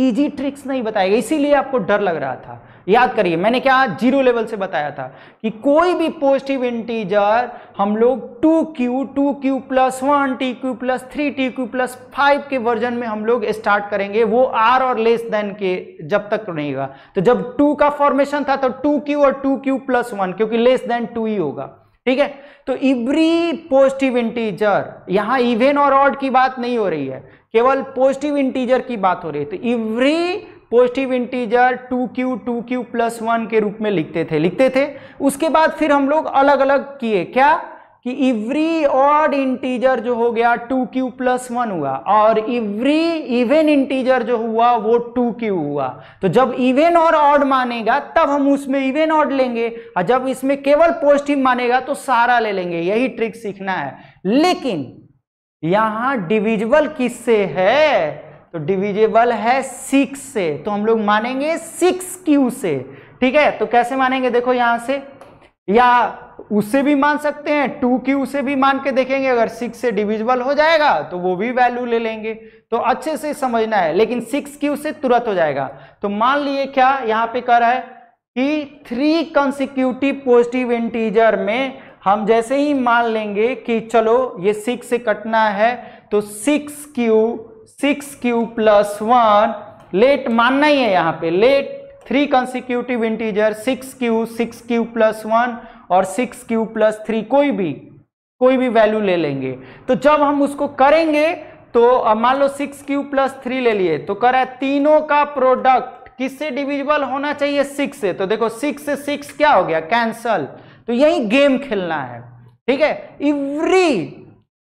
इजी ट्रिक्स नहीं बताएगा इसीलिए आपको डर लग रहा था याद करिए मैंने क्या जीरो लेवल से बताया था कि कोई भी पॉजिटिव इंटीजर हम लोग two q two q plus one two q plus three two q plus five के वर्जन में हम लोग स्टार्ट करेंगे वो आर और लेस देन के जब तक तो नहीं होगा तो जब टू का फॉर्मेशन था तो टू क्यू और टू क्यू प्लस वन क्योंकि लेस देन टू ही होगा ठीक है तो इवरी पॉजिटिव इंटीजर यहां इवेन और ऑड की बात नहीं हो रही है केवल पॉजिटिव इंटीजर की बात हो रही है तो every positive integer 2q 2q plus one के रूप में लिखते थे लिखते थे उसके बाद फिर हम लोग अलग अलग किए क्या कि इवरी ऑड इंटीजर जो हो गया टू क्यू प्लस वन हुआ और इवरी इवन इंटीजर जो हुआ वो टू क्यू हुआ तो जब इवन और ऑड मानेगा तब हम उसमें इवन ऑड लेंगे और जब इसमें केवल पॉजिटिव मानेगा तो सारा ले लेंगे यही ट्रिक सीखना है लेकिन यहां डिविजिबल किससे है तो डिविजिबल है सिक्स से तो हम लोग मानेंगे सिक्स क्यू से ठीक है तो कैसे मानेंगे देखो यहां से या उससे भी मान सकते हैं टू की उसे भी मान के देखेंगे अगर सिक्स से डिविजिबल हो जाएगा तो वो भी वैल्यू ले लेंगे तो अच्छे से समझना है लेकिन सिक्स की उसे तुरंत हो जाएगा तो मान लिए क्या यहाँ पे कह रहा है कि थ्री कंसिक्यूटिव पॉजिटिव इंटीजर में हम जैसे ही मान लेंगे कि चलो ये सिक्स से कटना है तो six q six q plus one let मानना ही है यहाँ पे let three consecutive integer six q six q plus one और सिक्स क्यू प्लस थ्री कोई भी कोई भी वैल्यू ले लेंगे तो जब हम उसको करेंगे तो मान लो सिक्स क्यू प्लस थ्री ले लिए तो कह रहा है तीनों का प्रोडक्ट किससे डिविजिबल होना चाहिए सिक्स से तो देखो सिक्स से सिक्स क्या हो गया कैंसल तो यही गेम खेलना है ठीक है every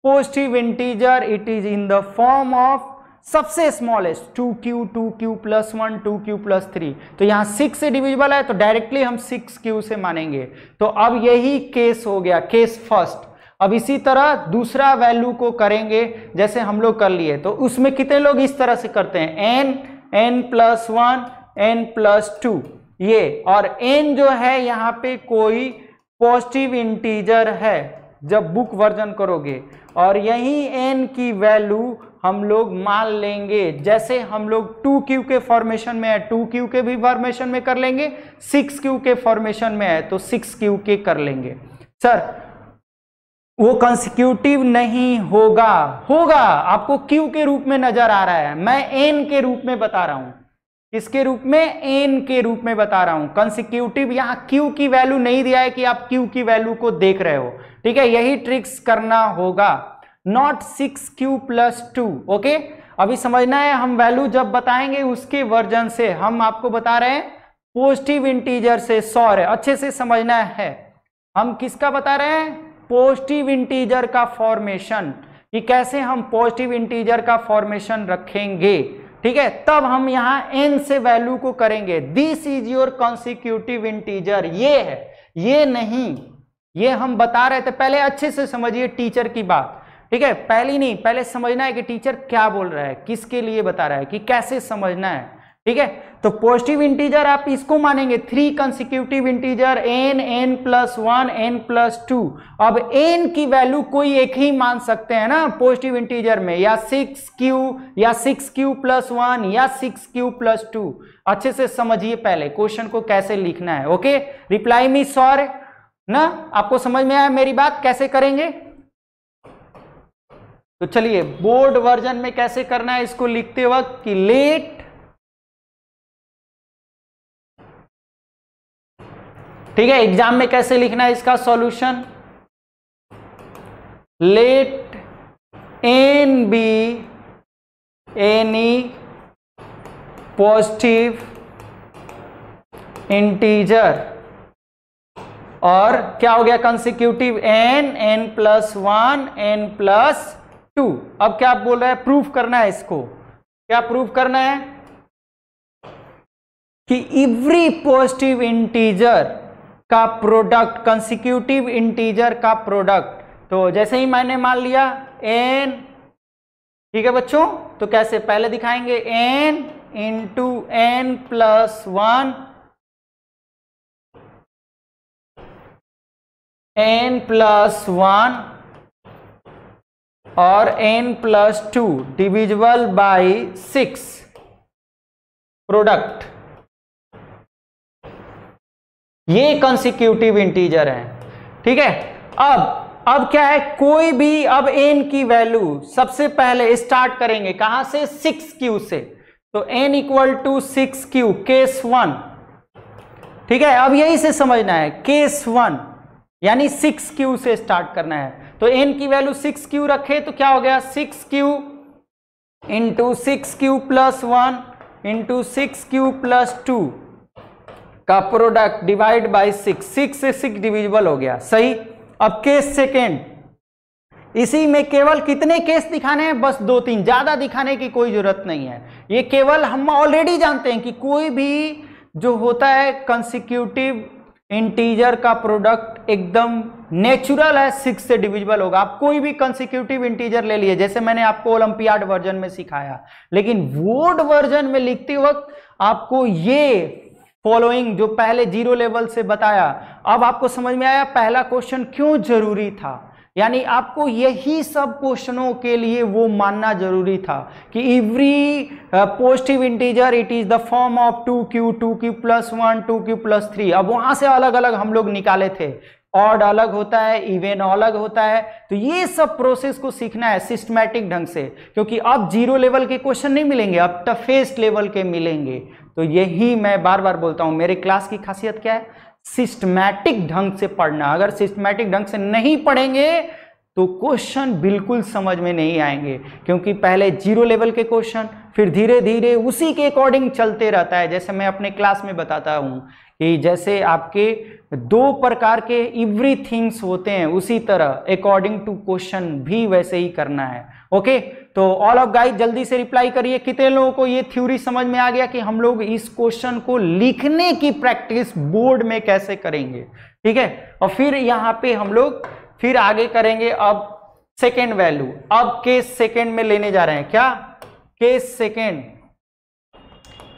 positive integer it is in the form of सबसे smallest two q two q plus one two q plus three तो यहां सिक्स से डिविजिबल है तो डायरेक्टली हम सिक्स क्यू से मानेंगे तो अब यही केस हो गया केस फर्स्ट अब इसी तरह दूसरा वैल्यू को करेंगे जैसे हम लोग कर लिए तो उसमें कितने लोग इस तरह से करते हैं n n plus one n plus two ये और एन जो है यहाँ पे कोई पॉजिटिव इंटीजर है जब बुक वर्जन करोगे और यही एन की वैल्यू हम लोग मान लेंगे जैसे हम लोग टू क्यू के फॉर्मेशन में है टू क्यू के भी फॉर्मेशन में कर लेंगे सिक्स क्यू के फॉर्मेशन में है तो सिक्स क्यू के कर लेंगे सर वो कंसिक्यूटिव नहीं होगा होगा आपको क्यू के रूप में नजर आ रहा है मैं एन के रूप में बता रहा हूं किसके रूप में एन के रूप में बता रहा हूं कंसिक्यूटिव यहां क्यू की वैल्यू नहीं दिया है कि आप क्यू की वैल्यू को देख रहे हो ठीक है यही ट्रिक्स करना होगा not six q plus two okay अभी समझना है हम वैल्यू जब बताएंगे उसके वर्जन से हम आपको बता रहे हैं पॉजिटिव इंटीजर से सॉर अच्छे से समझना है हम किसका बता रहे हैं पॉजिटिव इंटीजर का फॉर्मेशन कि कैसे हम पॉजिटिव इंटीजर का फॉर्मेशन रखेंगे ठीक है तब हम यहां एन से वैल्यू को करेंगे this is your consecutive integer ये है ये नहीं ये हम बता रहे थे पहले अच्छे से समझिए टीचर की बात ठीक है पहली नहीं पहले समझना है कि टीचर क्या बोल रहा है किसके लिए बता रहा है कि कैसे समझना है ठीक है तो पॉजिटिव इंटीजर आप इसको मानेंगे three consecutive integer n n plus one n plus two अब एन की वैल्यू कोई एक ही मान सकते हैं ना पॉजिटिव इंटीजर में या सिक्स क्यू या सिक्स क्यू प्लस वन या सिक्स क्यू प्लस टू अच्छे से समझिए पहले क्वेश्चन को कैसे लिखना है ओके रिप्लाई मी सॉर ना आपको समझ में आया मेरी बात कैसे करेंगे तो चलिए बोर्ड वर्जन में कैसे करना है इसको लिखते वक्त कि लेट ठीक है एग्जाम में कैसे लिखना है इसका solution let n be any positive integer और क्या हो गया consecutive n n plus one n plus two अब क्या आप बोल रहे हैं प्रूफ करना है इसको क्या प्रूफ करना है कि इवरी पॉजिटिव इंटीजर का प्रोडक्ट कंसिक्यूटिव इंटीजर का प्रोडक्ट तो जैसे ही मैंने मान लिया एन ठीक है बच्चों तो कैसे पहले दिखाएंगे n into n plus one n plus one और n plus two divisible by six product ये कंसिक्यूटिव इंटीजर है ठीक है अब अब क्या है कोई भी अब एन की वैल्यू सबसे पहले स्टार्ट करेंगे कहां से सिक्स क्यू से तो n equal to six q case one ठीक है अब यही से समझना है केस वन यानी सिक्स क्यू से स्टार्ट करना है तो एन की वैल्यू सिक्स क्यू रखे तो क्या हो गया six q into six q plus one into six q plus two का product divide by six six से सिक्स डिविजिबल हो गया सही अब केस सेकेंड इसी में केवल कितने केस दिखाने हैं बस दो तीन ज़्यादा दिखाने की कोई ज़रूरत नहीं है ये केवल हम ऑलरेडी जानते हैं कि कोई भी जो होता है कंसिक्यूटिव इंटीजर का प्रोडक्ट एकदम नेचुरल है सिक्स से डिविजिबल होगा आप कोई भी कंसिक्यूटिव इंटीजर ले लिए जैसे मैंने आपको ओलंपियाड वर्जन में सिखाया लेकिन वोड वर्जन में लिखते वक्त आपको ये फॉलोइंग जो पहले जीरो लेवल से बताया अब आपको समझ में आया पहला क्वेश्चन क्यों जरूरी था यानी आपको यही सब क्वेश्चनों के लिए वो मानना जरूरी था कि every positive integer it is the form of two q two q plus one two q plus three अब वहां से अलग अलग हम लोग निकाले थे ऑड अलग होता है इवेन अलग होता है तो ये सब प्रोसेस को सीखना है सिस्टमैटिक ढंग से क्योंकि अब जीरो लेवल के क्वेश्चन नहीं मिलेंगे अब टफेस्ट लेवल के मिलेंगे तो यही मैं बार बार बोलता हूँ मेरे क्लास की खासियत क्या है सिस्टमैटिक ढंग से पढ़ना अगर सिस्टमैटिक ढंग से नहीं पढ़ेंगे तो क्वेश्चन बिल्कुल समझ में नहीं आएंगे क्योंकि पहले जीरो लेवल के क्वेश्चन फिर धीरे धीरे उसी के अकॉर्डिंग चलते रहता है जैसे मैं अपने क्लास में बताता हूँ कि जैसे आपके दो प्रकार के एवरी थिंग्स होते हैं उसी तरह अकॉर्डिंग टू क्वेश्चन भी वैसे ही करना है ओके तो ऑल ऑफ गाइड जल्दी से रिप्लाई करिए कितने लोगों को ये थ्योरी समझ में आ गया कि हम लोग इस क्वेश्चन को लिखने की प्रैक्टिस बोर्ड में कैसे करेंगे ठीक है और फिर यहाँ पे हम लोग फिर आगे करेंगे अब सेकेंड वैल्यू अब केस सेकेंड में लेने जा रहे हैं क्या केस सेकेंड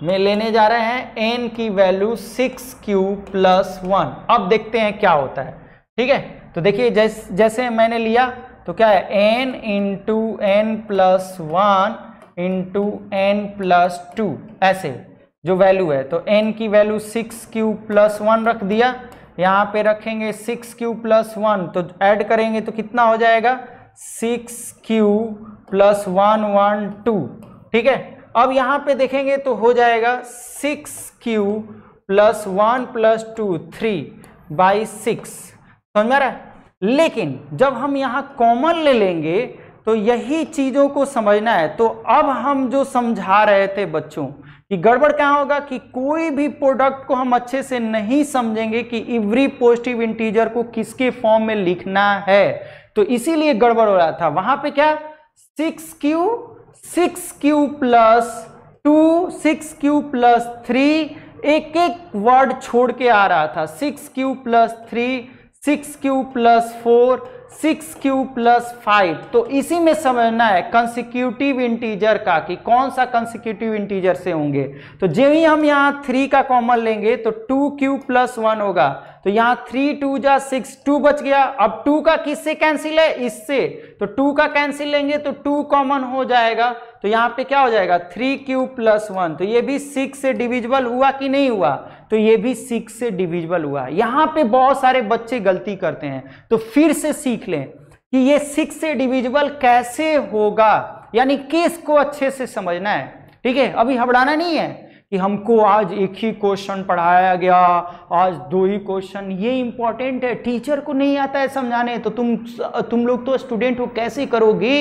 में लेने जा रहे हैं एन की value six q plus one अब देखते हैं क्या होता है ठीक है तो देखिए जैस, जैसे मैंने लिया तो क्या है n into n plus one into n plus two ऐसे जो वैल्यू है तो एन की value six q plus one रख दिया यहाँ पे रखेंगे सिक्स क्यू प्लस वन तो ऐड करेंगे तो कितना हो जाएगा six q plus one one two ठीक है अब यहाँ पे देखेंगे तो हो जाएगा six q plus one plus two three by six समझ में आ रहा है लेकिन जब हम यहाँ कॉमन ले लेंगे तो यही चीज़ों को समझना है तो अब हम जो समझा रहे थे बच्चों कि गड़बड़ क्या होगा कि कोई भी प्रोडक्ट को हम अच्छे से नहीं समझेंगे कि इवरी पॉजिटिव इंटीजर को किसके फॉर्म में लिखना है तो इसीलिए गड़बड़ हो रहा था वहां पे क्या six q six q plus two six q plus three एक एक वर्ड छोड़ के आ रहा था six q plus three six q plus four six q plus five तो इसी में समझना है कंसिक्यूटिव इंटीजर का कि कौन सा कंसिक्यूटिव इंटीजर से होंगे तो जो ही हम यहाँ थ्री का कॉमन लेंगे तो टू क्यू प्लस वन होगा तो यहां थ्री टू जा सिक्स टू बच गया अब टू का किससे कैंसिल है इससे तो टू का कैंसिल लेंगे तो टू कॉमन हो जाएगा तो यहां पे क्या हो जाएगा थ्री क्यू प्लस वन तो ये भी सिक्स से डिविजिबल हुआ कि नहीं हुआ तो ये भी सिक्स से डिविजिबल हुआ यहां पे बहुत सारे बच्चे गलती करते हैं तो फिर से सीख लें कि ये सिक्स से डिविजिबल कैसे होगा यानी किस को अच्छे से समझना है ठीक है अभी हबड़ाना नहीं है कि हमको आज एक ही क्वेश्चन पढ़ाया गया आज दो ही क्वेश्चन ये इम्पॉर्टेंट है टीचर को नहीं आता है समझाने तो तुम तुम लोग तो स्टूडेंट हो कैसे करोगे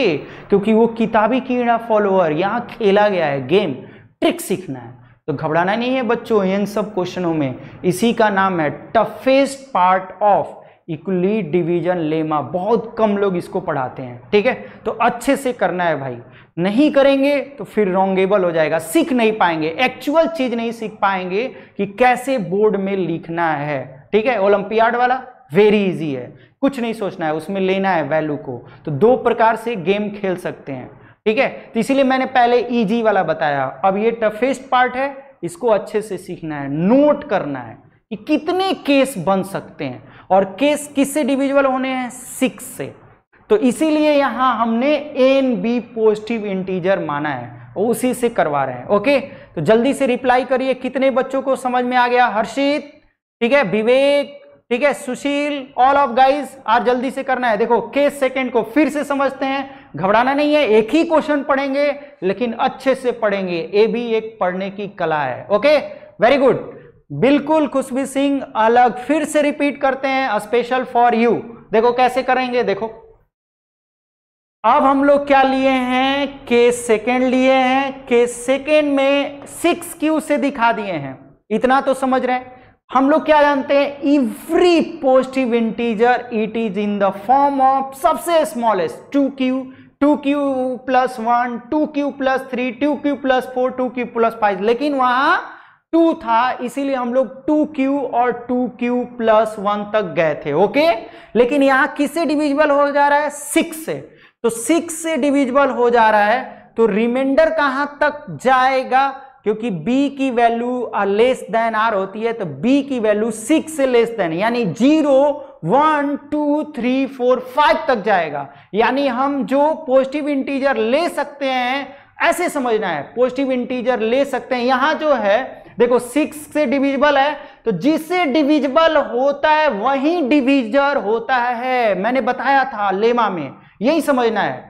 क्योंकि वो किताबी कीड़ा फॉलोअर यहाँ खेला गया है गेम ट्रिक सीखना है तो घबराना नहीं है बच्चों इन सब क्वेश्चनों में इसी का नाम है toughest part of Euclid division lemma बहुत कम लोग इसको पढ़ाते हैं ठीक है तो अच्छे से करना है भाई नहीं करेंगे तो फिर रोंगेबल हो जाएगा सीख नहीं पाएंगे एक्चुअल चीज नहीं सीख पाएंगे कि कैसे बोर्ड में लिखना है ठीक है ओलंपियाड वाला वेरी इजी है कुछ नहीं सोचना है उसमें लेना है वैल्यू को तो दो प्रकार से गेम खेल सकते हैं ठीक है तो इसीलिए मैंने पहले इजी वाला बताया अब ये टफेस्ट पार्ट है इसको अच्छे से सीखना है नोट करना है कि कितने केस बन सकते हैं और केस किससे डिविजिबल होने हैं सिक्स से तो इसीलिए यहां हमने एन बी पॉजिटिव इंटीजर माना है उसी से करवा रहे हैं ओके तो जल्दी से रिप्लाई करिए कितने बच्चों को समझ में आ गया हर्षित ठीक है विवेक ठीक है सुशील ऑल ऑफ गाइस आज जल्दी से करना है देखो के सेकेंड को फिर से समझते हैं घबराना नहीं है एक ही क्वेश्चन पढ़ेंगे लेकिन अच्छे से पढ़ेंगे ये भी एक पढ़ने की कला है ओके वेरी गुड बिल्कुल खुशबी सिंह अलग फिर से रिपीट करते हैं स्पेशल फॉर यू देखो कैसे करेंगे देखो अब हम लोग क्या लिए हैं के सेकेंड लिए हैं के सेकेंड में सिक्स क्यू से दिखा दिए हैं इतना तो समझ रहे हैं हम लोग क्या जानते हैं every positive integer it is in the form of सबसे smallest two q two q plus one two q plus three two q plus four two q plus five लेकिन वहां टू था इसीलिए हम लोग टू क्यू और two q plus one तक गए थे ओके लेकिन यहां किससे डिविजिबल हो जा रहा है सिक्स से तो सिक्स से डिविजिबल हो जा रहा है तो रिमाइंडर कहां तक जाएगा क्योंकि b की वैल्यू लेस देन r होती है तो b की वैल्यू सिक्स से लेस देन यानी zero one two three four five तक जाएगा यानी हम जो पॉजिटिव इंटीजर ले सकते हैं ऐसे समझना है पॉजिटिव इंटीजर ले सकते हैं यहां जो है देखो सिक्स से डिविजिबल है तो जिससे डिविजिबल होता है वही डिविजर होता है मैंने बताया था लेमा में यही समझना है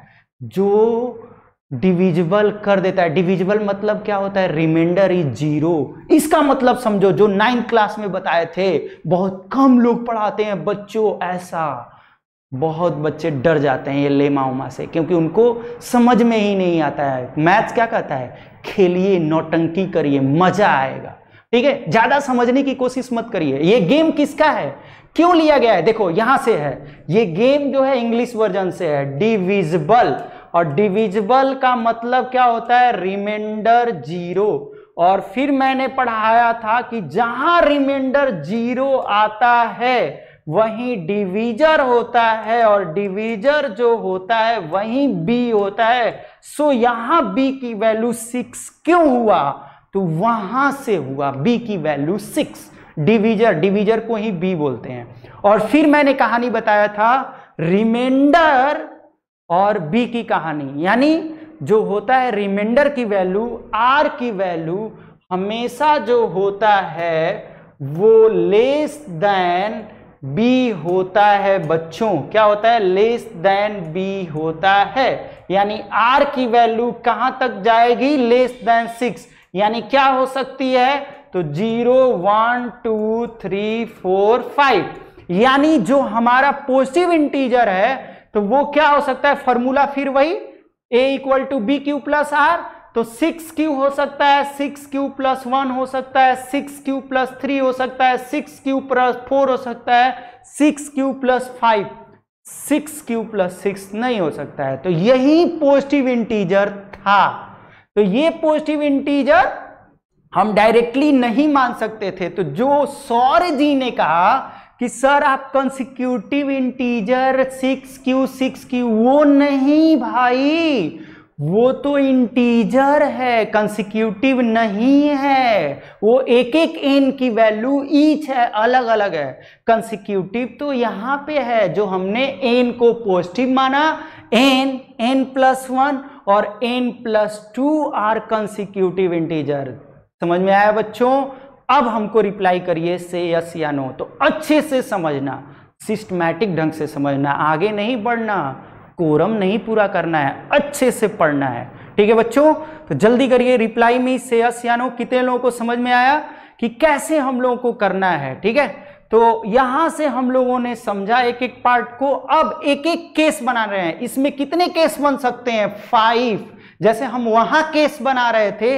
जो डिविजिबल कर देता है डिविजिबल मतलब क्या होता है रिमाइंडर इज जीरो इसका मतलब समझो जो नाइन्थ क्लास में बताए थे बहुत कम लोग पढ़ाते हैं बच्चों ऐसा बहुत बच्चे डर जाते हैं ये लेमा उमा से क्योंकि उनको समझ में ही नहीं आता है मैथ्स क्या कहता है खेलिए नौटंकी करिए मजा आएगा ठीक है ज्यादा समझने की कोशिश मत करिए ये गेम किसका है क्यों लिया गया है देखो यहां से है ये गेम जो है इंग्लिश वर्जन से है डिविजिबल और डिविजिबल का मतलब क्या होता है रिमाइंडर जीरो और फिर मैंने पढ़ाया था कि जहां रिमाइंडर जीरो आता है वहीं डिवीजर होता है और डिवीजर जो होता है वहीं बी होता है सो यहां बी की वैल्यू सिक्स क्यों हुआ तो वहां से हुआ बी की वैल्यू सिक्स डिवीजर डिवीजर को ही बी बोलते हैं और फिर मैंने कहानी बताया था रिमाइंडर और बी की कहानी यानी जो होता है रिमाइंडर की वैल्यू आर की वैल्यू हमेशा जो होता है वो लेस देन बी होता है बच्चों क्या होता है लेस देन बी होता है यानी आर की वैल्यू कहां तक जाएगी लेस देन सिक्स यानी क्या हो सकती है तो zero one two three four five यानी जो हमारा पॉजिटिव इंटीजर है तो वो क्या हो सकता है फॉर्मूला फिर वही a equal to B Q plus r तो सिक्स क्यू हो सकता है सिक्स क्यू प्लस वन हो सकता है सिक्स क्यू प्लस थ्री हो सकता है सिक्स क्यू प्लस फोर हो सकता है six q plus five six q plus six नहीं हो सकता है तो यही पॉजिटिव इंटीजर था तो ये पॉजिटिव इंटीजर हम डायरेक्टली नहीं मान सकते थे तो जो सौर जी ने कहा कि सर आप consecutive integer six q six q वो नहीं भाई वो तो इंटीजर है कंसिक्यूटिव नहीं है वो एक एक एन की वैल्यू ईच है अलग अलग है कंसिक्यूटिव तो यहाँ पे है जो हमने एन को पॉजिटिव माना एन एन प्लस वन और n plus two are consecutive integer समझ में आया बच्चों अब हमको रिप्लाई करिए से यस या नो तो अच्छे से समझना सिस्टमैटिक ढंग से समझना आगे नहीं बढ़ना कोरम नहीं पूरा करना है अच्छे से पढ़ना है ठीक है बच्चों तो जल्दी करिए रिप्लाई मी से यस या नो कितने लोगों को समझ में आया कि कैसे हम लोगों को करना है ठीक है तो यहां से हम लोगों ने समझा एक एक पार्ट को अब एक एक केस बना रहे हैं इसमें कितने केस बन सकते हैं फाइव जैसे हम वहां केस बना रहे थे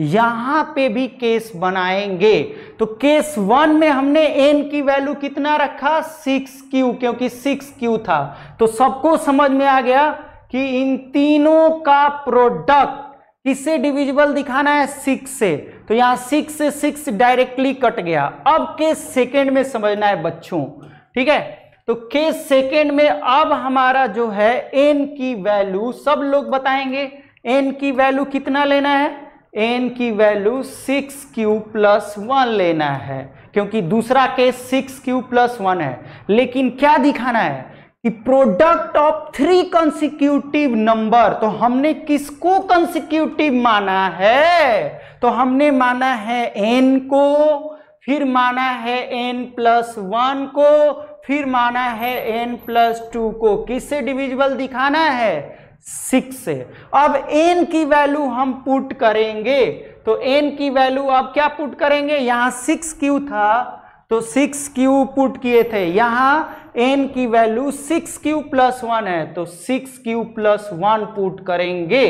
यहां पे भी केस बनाएंगे तो केस वन में हमने एन की वैल्यू कितना रखा सिक्स क्यू क्योंकि सिक्स क्यू था तो सबको समझ में आ गया कि इन तीनों का प्रोडक्ट किससे डिविजिबल दिखाना है सिक्स से तो यहां सिक्स से सिक्स डायरेक्टली कट गया अब केस सेकेंड में समझना है बच्चों ठीक है तो केस सेकेंड में अब हमारा जो है एन की वैल्यू सब लोग बताएंगे एन की वैल्यू कितना लेना है एन की value six q plus one लेना है क्योंकि दूसरा case six q plus one है लेकिन क्या दिखाना है कि product of three consecutive number तो हमने किसको कंसिक्यूटिव माना है तो हमने माना है एन को फिर माना है एन प्लस वन को फिर माना है एन प्लस टू को किससे डिविजिबल दिखाना है सिक्स है अब एन की वैल्यू हम पुट करेंगे तो एन की वैल्यू आप क्या पुट करेंगे यहां सिक्स क्यू था तो सिक्स क्यू पुट किए थे यहां एन की value six q plus one है तो six q plus one put करेंगे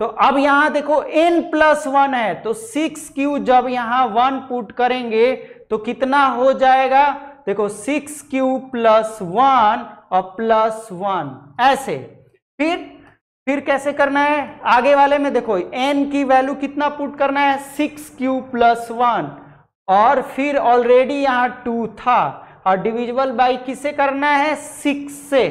तो अब यहां देखो एन प्लस वन है तो सिक्स क्यू जब यहां वन पुट करेंगे तो कितना हो जाएगा देखो सिक्स क्यू प्लस वन और प्लस वन ऐसे फिर फिर कैसे करना है आगे वाले में देखो एन की वैल्यू कितना पुट करना है सिक्स क्यू प्लस वन और फिर ऑलरेडी यहाँ टू था और डिविजिबल बाई किसे करना है सिक्स से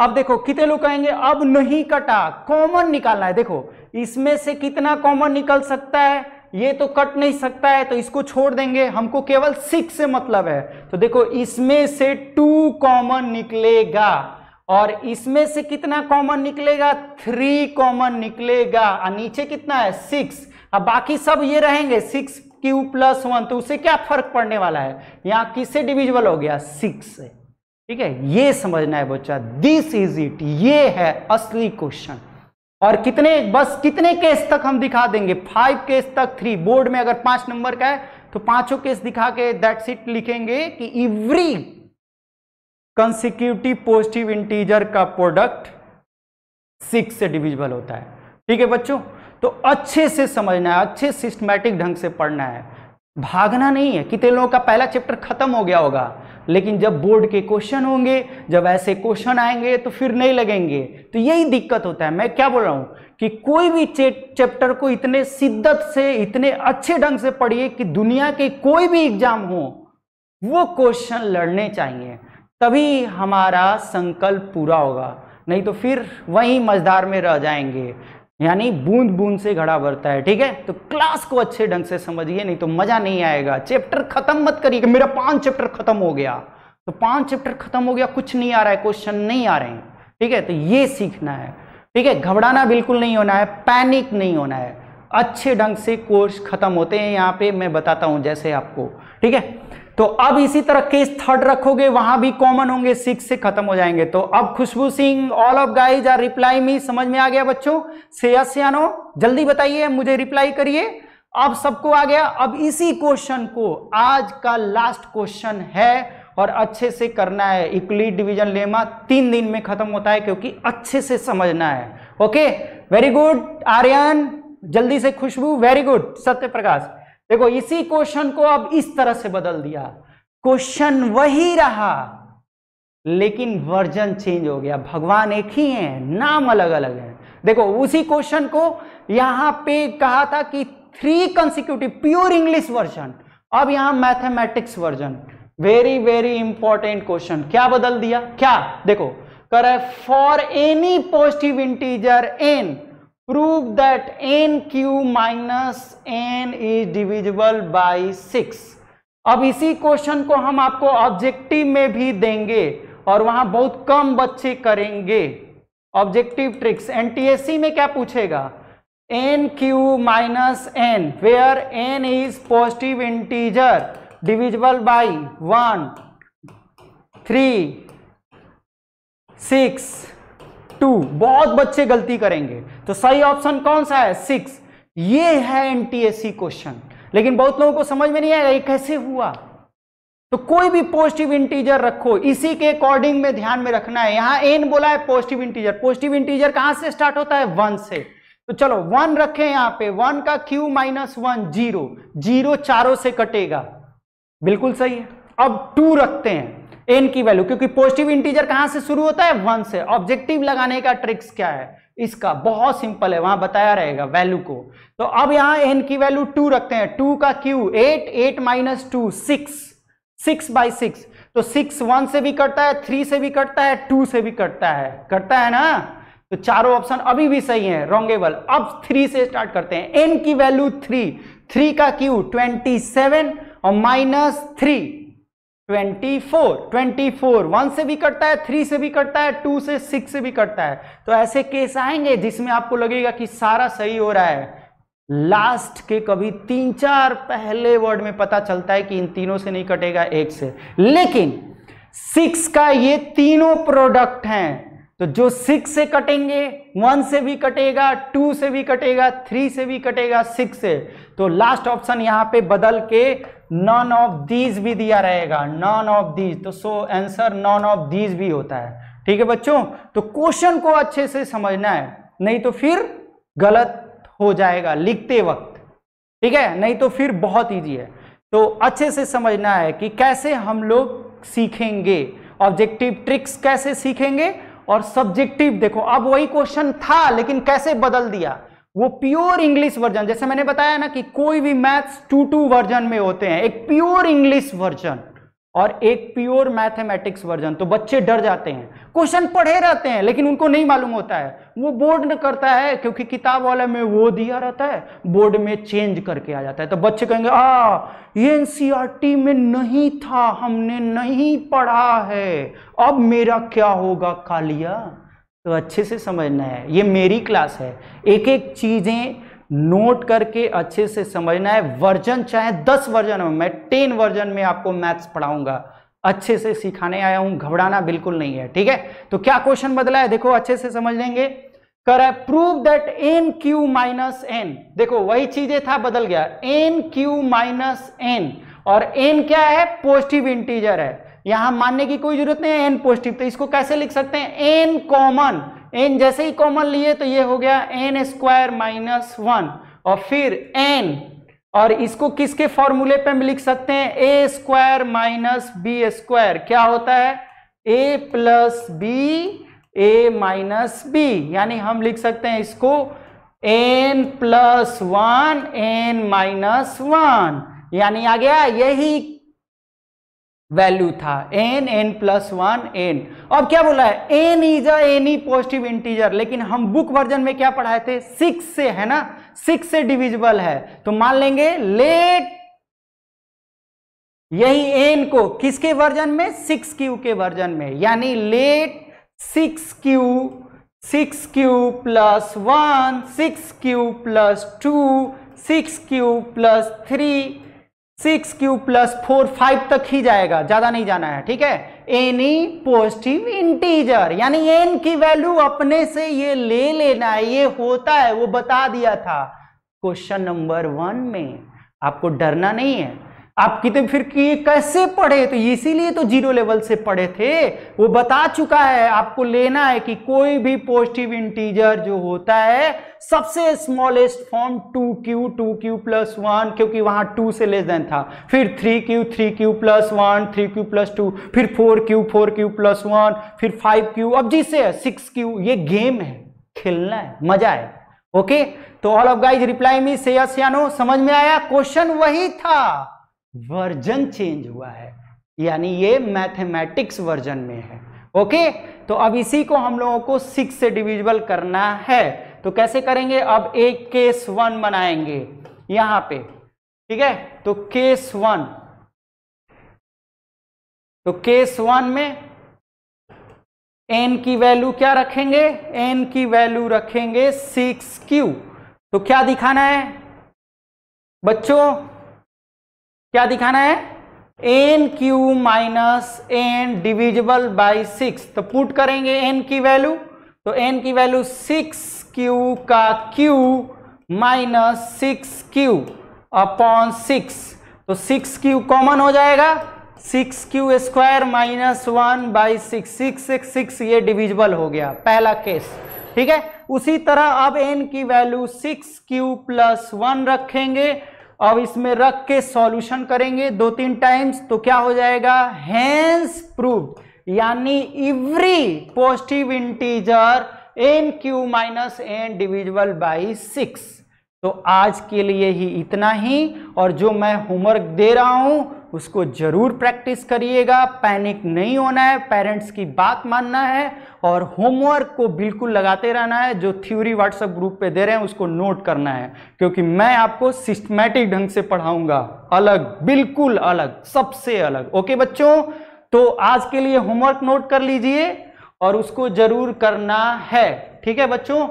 अब देखो कितने लोग कहेंगे अब नहीं कटा कॉमन निकालना है देखो इसमें से कितना कॉमन निकल सकता है ये तो कट नहीं सकता है तो इसको छोड़ देंगे हमको केवल सिक्स से मतलब है तो देखो इसमें से टू कॉमन निकलेगा और इसमें से कितना कॉमन निकलेगा थ्री कॉमन निकलेगा और नीचे कितना है सिक्स अब बाकी सब ये रहेंगे सिक्स क्यू प्लस वन तो उसे क्या फर्क पड़ने वाला है यहाँ किससे डिविजिबल हो गया सिक्स से ठीक है ये समझना है बच्चा दिस इज इट ये है असली क्वेश्चन और कितने बस कितने केस तक हम दिखा देंगे फाइव केस तक थ्री बोर्ड में अगर पांच नंबर का है तो पांचों केस दिखा के दैट्स इट लिखेंगे कि एवरी कंसिक्यूटिव पॉजिटिव इंटीजर का प्रोडक्ट सिक्स से डिविजिबल होता है ठीक है बच्चों तो अच्छे से समझना है अच्छे सिस्टमैटिक ढंग से पढ़ना है भागना नहीं है कितने लोगों का पहला चैप्टर खत्म हो गया होगा लेकिन जब बोर्ड के क्वेश्चन होंगे जब ऐसे क्वेश्चन आएंगे तो फिर नहीं लगेंगे तो यही दिक्कत होता है मैं क्या बोल रहा हूं कि कोई भी चैप्टर को इतने शिद्दत से इतने अच्छे ढंग से पढ़िए कि दुनिया के कोई भी एग्जाम हो वो क्वेश्चन लड़ने चाहिए तभी हमारा संकल्प पूरा होगा नहीं तो फिर वहीं मझदार में रह जाएंगे यानी बूंद बूंद से घड़ा भरता है ठीक है तो क्लास को अच्छे ढंग से समझिए नहीं तो मजा नहीं आएगा चैप्टर खत्म मत करिए मेरा पांच चैप्टर खत्म हो गया तो पांच चैप्टर खत्म हो गया कुछ नहीं आ रहा है क्वेश्चन नहीं आ रहे हैं ठीक है तो ये सीखना है ठीक है घबराना बिल्कुल नहीं होना है पैनिक नहीं होना है अच्छे ढंग से कोर्स खत्म होते हैं यहाँ पे मैं बताता हूँ जैसे आपको ठीक है तो अब इसी तरह केस थर्ड रखोगे वहां भी कॉमन होंगे सिक्स से खत्म हो जाएंगे तो अब Khushboo Singh all of guys are reply me समझ में आ गया बच्चों से यानो जल्दी बताइए मुझे रिप्लाई करिए अब सबको आ गया अब इसी क्वेश्चन को आज का लास्ट क्वेश्चन है और अच्छे से करना है इक्वली डिवीजन लेमा तीन दिन में खत्म होता है क्योंकि अच्छे से समझना है ओके वेरी गुड आर्यन जल्दी से खुशबू वेरी गुड सत्य प्रकाश देखो इसी क्वेश्चन को अब इस तरह से बदल दिया क्वेश्चन वही रहा लेकिन वर्जन चेंज हो गया भगवान एक ही है नाम अलग अलग है देखो उसी क्वेश्चन को यहां पे कहा था कि three consecutive pure English version अब यहां mathematics version very very important question क्या बदल दिया क्या देखो कर for any positive integer n prove that n cube minus n is divisible by six अब इसी क्वेश्चन को हम आपको ऑब्जेक्टिव में भी देंगे और वहां बहुत कम बच्चे करेंगे ऑब्जेक्टिव ट्रिक्स एनटीएससी में क्या पूछेगा n cube minus n where n is positive integer divisible by one three six two बहुत बच्चे गलती करेंगे तो सही ऑप्शन कौन सा है सिक्स ये है एनटीएससी क्वेश्चन लेकिन बहुत लोगों को समझ में नहीं आएगा ये कैसे हुआ तो कोई भी पॉजिटिव इंटीजर रखो इसी के अकॉर्डिंग में ध्यान में रखना है यहां एन बोला है पॉजिटिव इंटीजर पॉजिटिव इंटीजर कहां से स्टार्ट होता है वन से तो चलो वन रखें यहां पे वन का cube minus one zero zero चारों से कटेगा बिल्कुल सही है अब टू रखते हैं एन की वैल्यू क्योंकि पॉजिटिव इंटीजर कहां से शुरू होता है वन से ऑब्जेक्टिव लगाने का ट्रिक्स क्या है इसका बहुत सिंपल है वहां बताया रहेगा वैल्यू को तो अब यहां एन की वैल्यू टू रखते हैं टू का Q eight eight minus two six six by six तो सिक्स वन से भी कटता है थ्री से भी कटता है टू से भी कटता है कटता है ना तो चारों ऑप्शन अभी भी सही है रॉन्गेबल अब थ्री से स्टार्ट करते हैं एन की वैल्यू थ्री थ्री का क्यू ट्वेंटी सेवन और minus three twenty four twenty four one से भी कटता है थ्री से भी कटता है टू से सिक्स से भी कटता है तो ऐसे केस आएंगे जिसमें आपको लगेगा कि सारा सही हो रहा है लास्ट के कभी तीन चार पहले वर्ड में पता चलता है कि इन तीनों से नहीं कटेगा एक से लेकिन सिक्स का ये तीनों प्रोडक्ट हैं तो जो सिक्स से कटेंगे वन से भी कटेगा टू से भी कटेगा थ्री से भी कटेगा सिक्स से तो लास्ट ऑप्शन यहां पे बदल के नॉन ऑफ दीज भी दिया रहेगा नॉन ऑफ दीज तो so answer none of these भी होता है ठीक है बच्चों तो क्वेश्चन को अच्छे से समझना है नहीं तो फिर गलत हो जाएगा लिखते वक्त ठीक है नहीं तो फिर बहुत ईजी है तो अच्छे से समझना है कि कैसे हम लोग सीखेंगे ऑब्जेक्टिव ट्रिक्स कैसे सीखेंगे और सब्जेक्टिव देखो अब वही क्वेश्चन था लेकिन कैसे बदल दिया वो प्योर इंग्लिश वर्जन जैसे मैंने बताया ना कि कोई भी मैथ्स टू टू वर्जन में होते हैं एक प्योर इंग्लिश वर्जन और एक प्योर मैथमेटिक्स वर्जन तो बच्चे डर जाते हैं क्वेश्चन पढ़े रहते हैं लेकिन उनको नहीं मालूम होता है वो बोर्ड करता है क्योंकि किताब वाले में वो दिया रहता है बोर्ड में चेंज करके आ जाता है तो बच्चे कहेंगे आ ये एनसीईआरटी e में नहीं था हमने नहीं पढ़ा है अब मेरा क्या होगा कालिया तो अच्छे से समझना है ये मेरी क्लास है एक एक चीज़ें नोट करके अच्छे से समझना है वर्जन चाहे दस वर्जन में मैं टेन वर्जन में आपको मैथ्स पढ़ाऊंगा अच्छे से सिखाने आया हूं घबराना बिल्कुल नहीं है ठीक है तो क्या क्वेश्चन बदला है देखो अच्छे से समझ लेंगे कर prove that n cube minus n देखो वही चीजें था बदल गया एन क्यू माइनस एन और एन क्या है पॉजिटिव इंटीजर है यहां मानने की कोई जरूरत नहीं है एन पॉजिटिव तो इसको कैसे लिख सकते हैं एन कॉमन एन जैसे ही कॉमन लिए तो ये हो गया एन स्क्वायर माइनस वन और फिर एन और इसको किसके फॉर्मूले पे हम लिख सकते हैं a square minus b square क्या होता है ए plus b a minus b यानी हम लिख सकते हैं इसको n plus one n minus one यानी आ गया यही वैल्यू था n n plus one n अब क्या बोला है n is a any positive integer लेकिन हम बुक वर्जन में क्या पढ़ाए थे सिक्स से है ना सिक्स से डिविजिबल है तो मान लेंगे लेट यही एन को किसके वर्जन में सिक्स क्यू के वर्जन में यानी let six q six q plus one six q plus two six q plus three six q plus four five तक ही जाएगा ज्यादा नहीं जाना है ठीक है एनी पॉजिटिव इंटीजर यानी एन की वैल्यू अपने से ये ले लेना है ये होता है वो बता दिया था क्वेश्चन नंबर वन में आपको डरना नहीं है आप कितने तो फिर कि कैसे पढ़े तो इसीलिए तो जीरो लेवल से पढ़े थे वो बता चुका है आपको लेना है कि कोई भी पॉजिटिव इंटीजर जो होता है सबसे smallest form two q two q plus one क्योंकि वहां टू से लेस देन था फिर three q three Q plus one three Q plus two फिर four q four q plus one फिर फाइव क्यू अब जिससे सिक्स क्यू ये गेम है खेलना है मजा है ओके तो all of guys reply me से समझ में आया क्वेश्चन वही था वर्जन चेंज हुआ है यानी ये मैथमेटिक्स वर्जन में है ओके तो अब इसी को हम लोगों को सिक्स से डिविजिबल करना है तो कैसे करेंगे अब एक केस वन बनाएंगे यहां पे ठीक है तो केस वन तो केस वन में एन की वैल्यू क्या रखेंगे एन की वैल्यू रखेंगे सिक्स क्यू तो क्या दिखाना है बच्चों क्या दिखाना है n cube minus n divisible by six तो पुट करेंगे एन की वैल्यू तो एन की वैल्यू सिक्स क्यू का cube minus six q upon six तो सिक्स क्यू कॉमन हो जाएगा six q square minus one by six six six six ये डिविजिबल हो गया पहला केस ठीक है उसी तरह अब एन की value six q plus one रखेंगे अब इसमें रख के सॉल्यूशन करेंगे दो तीन टाइम्स तो क्या हो जाएगा हैंस प्रूव यानी every positive integer n cube minus n divisible by six तो आज के लिए ही इतना ही और जो मैं होमवर्क दे रहा हूं उसको ज़रूर प्रैक्टिस करिएगा पैनिक नहीं होना है पेरेंट्स की बात मानना है और होमवर्क को बिल्कुल लगाते रहना है जो थ्योरी व्हाट्सएप ग्रुप पे दे रहे हैं उसको नोट करना है क्योंकि मैं आपको सिस्टमेटिक ढंग से पढ़ाऊंगा अलग बिल्कुल अलग सबसे अलग ओके बच्चों तो आज के लिए होमवर्क नोट कर लीजिए और उसको जरूर करना है ठीक है बच्चों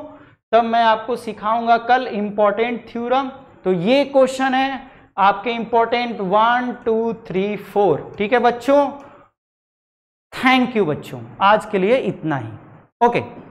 तब मैं आपको सिखाऊंगा कल इम्पॉर्टेंट थ्यूरम तो ये क्वेश्चन है आपके important one two three four ठीक है बच्चों थैंक यू बच्चों आज के लिए इतना ही ओके okay.